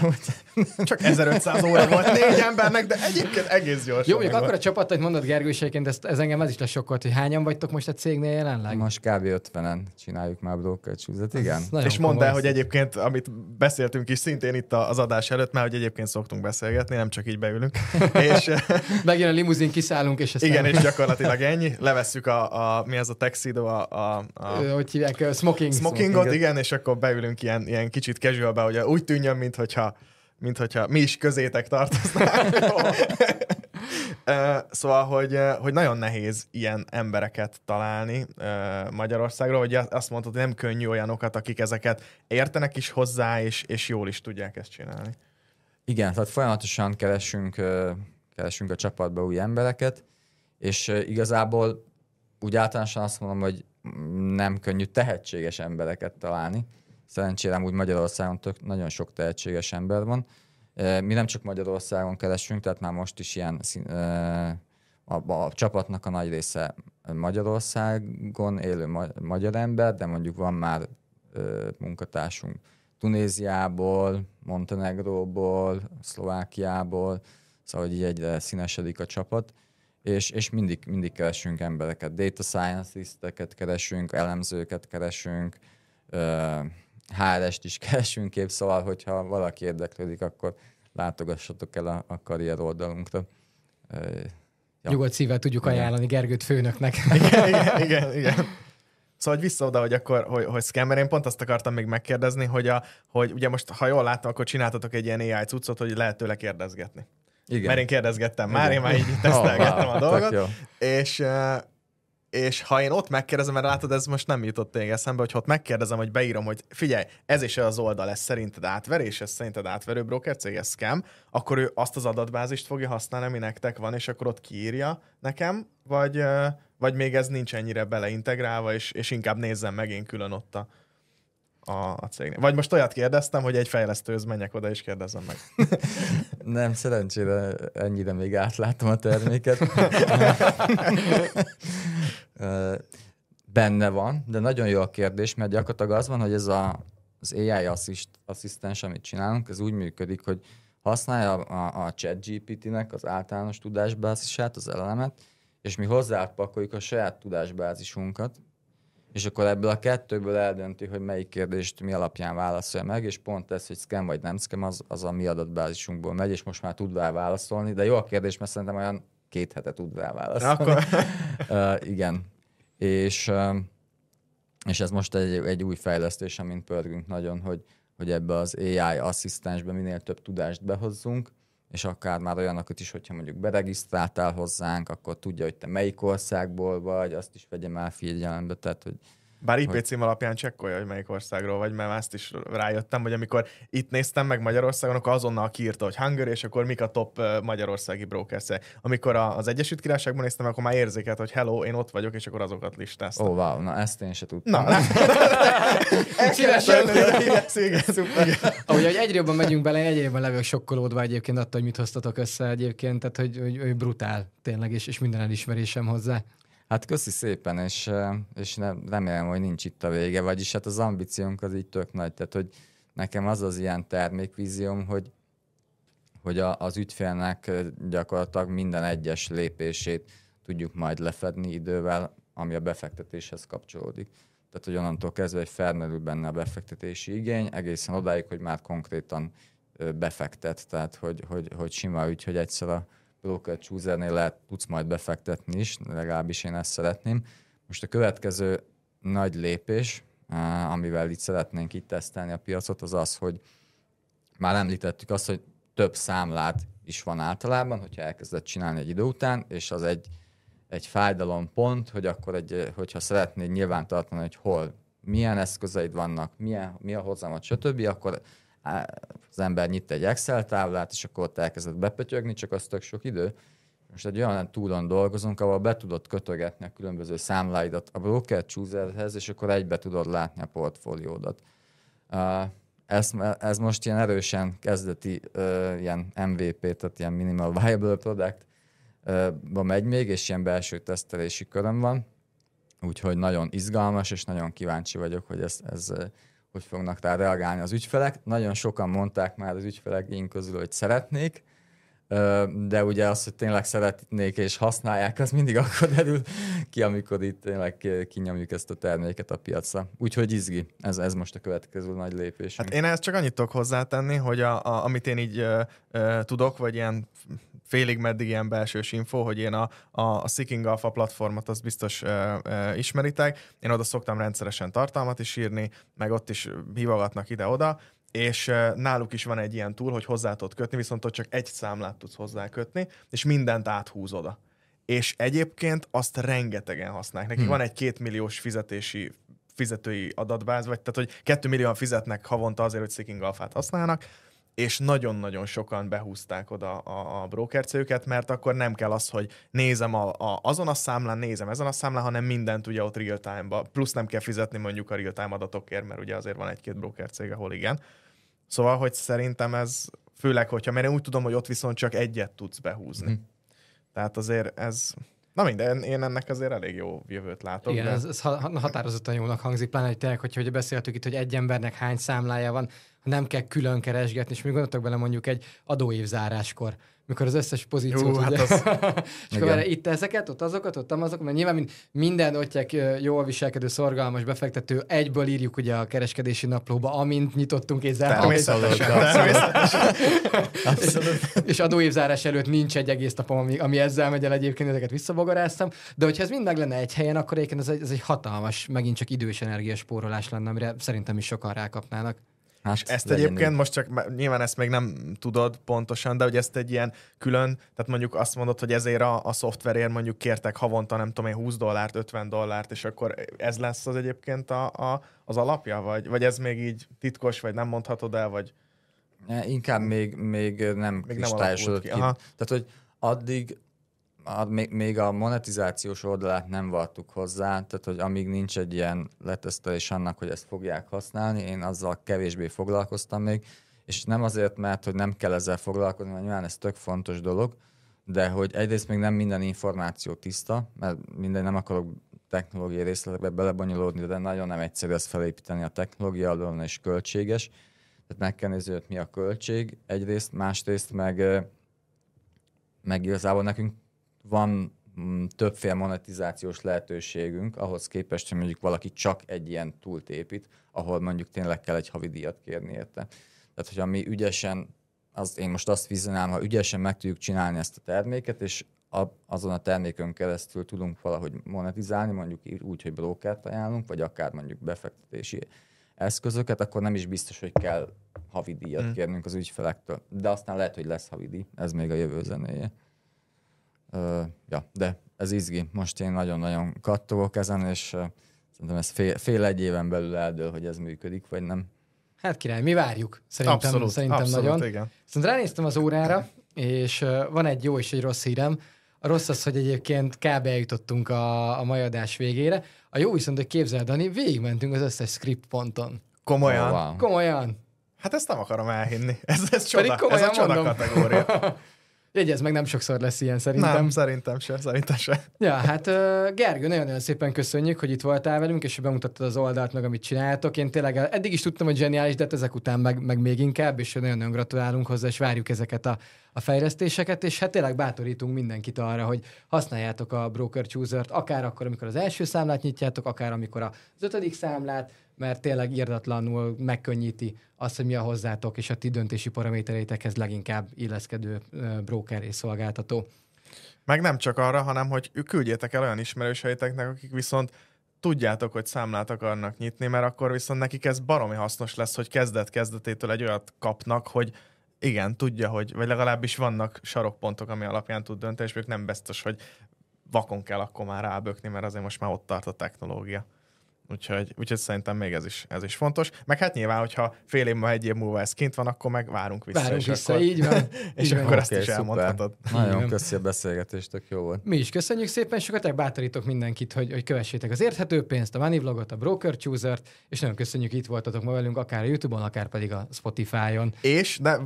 Csak 1500 óra volt négy embernek, de egyébként egész gyorsan Jó, mondjuk akkor a csapat, hogy mondod Gergő is ez, ez engem ez is lesokkolt, hogy hányan vagytok most a cégnél jelenleg? Most kb. 50-en csináljuk már blokkercs üzlet, igen. És mondd el, hogy egyébként, amit beszéltünk is szintén itt az adás előtt, mert hogy egyébként szoktunk beszélgetni, nem csak így beülünk. és eh, Megjön a limuzin, kiszállunk, és ezt Igen, és gyakorlatilag ennyi. Levesszük a, a mi az a taxidó a, a, a... Hogy hívják? Smoking. Smokingot, smoking. igen, és akkor beülünk ilyen, ilyen ilyen kicsit casualbá, hogy úgy tűnjön, mintha mint mi is közétek tartoznánk. szóval, hogy, hogy nagyon nehéz ilyen embereket találni Magyarországról, hogy azt mondtad, hogy nem könnyű olyanokat, akik ezeket értenek is hozzá, és, és jól is tudják ezt csinálni. Igen, tehát folyamatosan keresünk, keresünk a csapatba új embereket, és igazából úgy általánosan azt mondom, hogy mm, nem könnyű tehetséges embereket találni, Szerencsére úgy Magyarországon tök, nagyon sok tehetséges ember van. Mi nem csak Magyarországon keresünk, tehát már most is ilyen a, a csapatnak a nagy része Magyarországon élő ma, magyar ember, de mondjuk van már munkatársunk Tunéziából, Montenegróból, Szlovákiából, szóval így egyre színesedik a csapat, és, és mindig, mindig keresünk embereket. Data scientisteket keresünk, elemzőket keresünk, ö, HR-est is keresünk épp, szóval hogyha valaki érdeklődik, akkor látogassatok el a, a karrier oldalunkra. Ja. Nyugodt szívvel tudjuk igen. ajánlani Gergőt főnöknek. Igen, igen, igen. igen. Szóval hogy vissza oda, hogy akkor, hogy, hogy scammer, én pont azt akartam még megkérdezni, hogy, a, hogy ugye most, ha jól láttam, akkor csináltatok egy ilyen AI cuccot, hogy lehet tőle kérdezgetni. Igen. Mert én kérdezgettem már, Igen. én már így tesztelgettem oh, a dolgot. És, és ha én ott megkérdezem, mert látod, ez most nem jutott tényleg eszembe, hogy ha ott megkérdezem, hogy beírom, hogy figyelj, ez is az oldal, ez szerinted átverés, ez szerinted átverő broker cég, ez scam, akkor ő azt az adatbázist fogja használni, ami nektek van, és akkor ott kiírja nekem, vagy, vagy még ez nincs ennyire beleintegrálva, és, és inkább nézzem meg én külön ott a, a, a cégnél. Vagy most olyat kérdeztem, hogy egy fejlesztőhöz menjek oda és kérdezem meg. Nem, szerencsére ennyire még átlátom a terméket. benne van, de nagyon jó a kérdés, mert gyakorlatilag az van, hogy ez a, az AI assist, asszisztens, amit csinálunk, ez úgy működik, hogy használja a, a chat GPT-nek az általános tudásbázisát, az elemet, és mi hozzápakoljuk a saját tudásbázisunkat, és akkor ebből a kettőből eldönti, hogy melyik kérdést mi alapján válaszolja meg, és pont ez, hogy scam vagy nem scam, az, az a mi adatbázisunkból megy, és most már tud rá válaszolni, de jó a kérdés, mert szerintem olyan két hetet rá választani. Akkor... uh, igen. És, uh, és ez most egy, egy új fejlesztés, amint pörgünk nagyon, hogy, hogy ebbe az AI asszisztensbe minél több tudást behozzunk, és akár már olyanokat is, hogyha mondjuk beregisztráltál hozzánk, akkor tudja, hogy te melyik országból vagy, azt is vegyem el figyelembe, tehát hogy, bár IP cím alapján csekkolja, hogy melyik országról vagy, mert azt is rájöttem, hogy amikor itt néztem meg Magyarországon, akkor azonnal kiírta, hogy Hungary, és akkor mik a top magyarországi brokers Amikor az Egyesült Királyságban néztem, akkor már érzékelt, hogy hello, én ott vagyok, és akkor azokat listáztam. Ó, oh, wow, na ezt én se tudtam. Na, Szívesen. Ahogy egyre jobban megyünk bele, egyre jobban levő sokkolódva egyébként attól, hogy mit hoztatok össze egyébként, tehát hogy, hogy, hogy brutál tényleg, és, és minden elismerésem hozzá. Hát köszi szépen, és, és remélem, hogy nincs itt a vége, vagyis hát az ambíciónk az így tök nagy, tehát hogy nekem az az ilyen termékvízióm, hogy, hogy a, az ügyfélnek gyakorlatilag minden egyes lépését tudjuk majd lefedni idővel, ami a befektetéshez kapcsolódik. Tehát, hogy onnantól kezdve, hogy felmerül benne a befektetési igény, egészen odáig, hogy már konkrétan befektet, tehát hogy, hogy, hogy sima ügy, hogy egyszer a broker choosernél lehet, tudsz majd befektetni is, legalábbis én ezt szeretném. Most a következő nagy lépés, amivel itt szeretnénk itt tesztelni a piacot, az az, hogy már említettük azt, hogy több számlát is van általában, hogyha elkezdett csinálni egy idő után, és az egy, egy fájdalom pont, hogy akkor egy, hogyha szeretnéd nyilvántartani, hogy hol milyen eszközeid vannak, milyen, mi a hozzámat, stb., akkor az ember nyit egy Excel táblát, és akkor ott elkezdett bepötyögni, csak az tök sok idő. Most egy olyan túlon dolgozunk, ahol be tudod kötögetni a különböző számláidat a broker chooserhez, és akkor egybe tudod látni a portfóliódat. Ez, ez most ilyen erősen kezdeti ilyen MVP, tehát ilyen Minimal Viable Product van megy még, és ilyen belső tesztelési köröm van, úgyhogy nagyon izgalmas, és nagyon kíváncsi vagyok, hogy ez, ez hogy fognak rá reagálni az ügyfelek. Nagyon sokan mondták már az én közül, hogy szeretnék, de ugye azt, hogy tényleg szeretnék és használják, az mindig akkor derül ki, amikor itt tényleg kinyomjuk ezt a terméket a piacra. Úgyhogy izgi, ez, ez most a következő nagy lépés. Hát én ezt csak annyit tudok hozzátenni, hogy a, a, amit én így ö, ö, tudok, vagy ilyen félig meddig ilyen belsős info, hogy én a, a, a Seeking Alpha platformot azt biztos ö, ö, ismeritek, én oda szoktam rendszeresen tartalmat is írni, meg ott is hívogatnak ide-oda, és náluk is van egy ilyen túl, hogy hozzá tudod kötni, viszont ott csak egy számlát tudsz hozzá kötni, és mindent áthúz oda. És egyébként azt rengetegen használják. Nekik hmm. van egy kétmilliós fizetési fizetői adatbáz, vagy tehát, hogy kettőmillióan millióan fizetnek havonta azért, hogy Seeking Alpha-t használnak, és nagyon-nagyon sokan behúzták oda a, a brókercőket, mert akkor nem kell az, hogy nézem a, a, azon a számlán, nézem ezen a számlán, hanem mindent ugye ott real time-ba, plusz nem kell fizetni mondjuk a real time adatokért, mert ugye azért van egy-két brókercég, ahol igen. Szóval, hogy szerintem ez, főleg, hogyha, mert én úgy tudom, hogy ott viszont csak egyet tudsz behúzni. Hm. Tehát azért ez, Na minden, én ennek azért elég jó jövőt látok. Igen, de... ez, ez határozottan jónak hangzik, pláne, hogy tényleg, hogyha hogy beszéltük itt, hogy egy embernek hány számlája van, nem kell külön keresgetni, és még gondoltak bele mondjuk egy adóévzáráskor, mikor az összes pozíciót... Jó, hát az... és akkor itt ezeket, ott azokat, ott azok, mert nyilván minden ott jól viselkedő, szorgalmas befektető, egyből írjuk ugye a kereskedési naplóba, amint nyitottunk és zártunk. Természetesen. és, és adóévzárás előtt nincs egy egész napom, ami, ami ezzel megy el egyébként, ezeket visszabogaráztam, de hogyha ez mind meg lenne egy helyen, akkor egyébként ez egy, ez egy hatalmas, megint csak idős és energiaspórolás lenne, amire szerintem is sokan rákapnának. Hát, és ezt egyébként így. most csak, nyilván ezt még nem tudod pontosan, de hogy ezt egy ilyen külön, tehát mondjuk azt mondod, hogy ezért a, a szoftverért mondjuk kértek havonta, nem tudom én, 20 dollárt, 50 dollárt, és akkor ez lesz az egyébként a, a, az alapja, vagy, vagy ez még így titkos, vagy nem mondhatod el, vagy... Inkább még, még nem még kristályosodott nem ki. ki. Aha. Tehát, hogy addig a, még, még a monetizációs oldalát nem vartuk hozzá, tehát hogy amíg nincs egy ilyen letesztelés annak, hogy ezt fogják használni, én azzal kevésbé foglalkoztam még, és nem azért, mert hogy nem kell ezzel foglalkozni, mert nyilván ez tök fontos dolog, de hogy egyrészt még nem minden információ tiszta, mert minden nem akarok technológiai részletekbe belebonyolódni, de nagyon nem egyszerű ezt felépíteni a technológia alól, és költséges. Tehát meg kell nézni, hogy mi a költség egyrészt, másrészt meg, meg igazából nekünk van mm, többféle monetizációs lehetőségünk, ahhoz képest, hogy mondjuk valaki csak egy ilyen túlt épít, ahol mondjuk tényleg kell egy havidíjat kérni érte. Tehát, hogyha mi ügyesen, az, én most azt vizionálom, ha ügyesen meg tudjuk csinálni ezt a terméket, és a, azon a termékön keresztül tudunk valahogy monetizálni, mondjuk úgy, hogy brókert ajánlunk, vagy akár mondjuk befektetési eszközöket, akkor nem is biztos, hogy kell havidíjat mm. kérnünk az ügyfelektől. De aztán lehet, hogy lesz havidi, ez még a jövő zenéje. Ö, ja, de ez izgi. Most én nagyon-nagyon kattogok ezen, és ö, szerintem ez fél, fél egy éven belül eldől, hogy ez működik, vagy nem. Hát király, mi várjuk. Szerintem, abszolút, szerintem abszolút, nagyon. Igen. Viszont ránéztem az órára, és uh, van egy jó és egy rossz hírem. A rossz az, hogy egyébként kb. eljutottunk a, a mai adás végére. A jó viszont, hogy képzeld, Dani, végigmentünk az összes script ponton. Komolyan? Oh, wow. Komolyan. Hát ezt nem akarom elhinni. Ez, ez csoda, ez a csoda mondom. kategória. Jegyez meg, nem sokszor lesz ilyen szerintem. Nem, szerintem se, szerintem se. Ja, hát Gergő, nagyon-nagyon szépen köszönjük, hogy itt voltál velünk, és bemutattad az oldalt meg, amit csináltok. Én tényleg eddig is tudtam, hogy zseniális, de hát ezek után meg, meg még inkább, és nagyon-nagyon gratulálunk hozzá, és várjuk ezeket a, a fejlesztéseket, és hát tényleg bátorítunk mindenkit arra, hogy használjátok a Broker Chooser-t, akár akkor, amikor az első számlát nyitjátok, akár amikor az ötödik számlát, mert tényleg írdatlanul megkönnyíti azt, hogy mi a hozzátok és a ti döntési paramétereitekhez leginkább illeszkedő broker és szolgáltató. Meg nem csak arra, hanem hogy küldjétek el olyan ismerőseiteknek, akik viszont tudjátok, hogy számlát akarnak nyitni, mert akkor viszont nekik ez baromi hasznos lesz, hogy kezdet-kezdetétől egy olyat kapnak, hogy igen, tudja, hogy, vagy legalábbis vannak sarokpontok, ami alapján tud dönteni, és ők nem biztos, hogy vakon kell akkor már rábökni, mert azért most már ott tart a technológia. Úgyhogy, úgyhogy szerintem még ez is, ez is fontos. Meg hát nyilván, hogyha fél év, ma egy év múlva ez kint van, akkor meg várunk vissza. Várunk és vissza, akkor, így van. és így akkor van. ezt okay, is szuper. elmondhatod. Nagyon köszi a beszélgetést, tök jó volt. Mi is köszönjük szépen, és akkor bátorítok mindenkit, hogy, hogy kövessétek az érthető pénzt, a Money Vlogot, a Broker chooser és nagyon köszönjük, itt voltatok ma velünk, akár a YouTube-on, akár pedig a Spotify-on. És de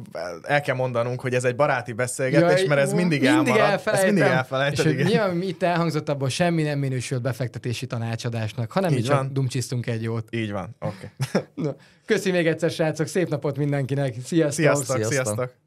el kell mondanunk, hogy ez egy baráti beszélgetés, Jaj, mert ez mindig, mindig elmarad. Elfelejtem. Ezt mindig elfelejtem. És hogy nyilván itt elhangzott abból semmi nem minősült befektetési tanácsadásnak, hanem így csak Dumcsisztunk egy jót. Így van, oké. Okay. Köszi még egyszer, srácok, szép napot mindenkinek. Sziasztok! Sziasztok! sziasztok. sziasztok.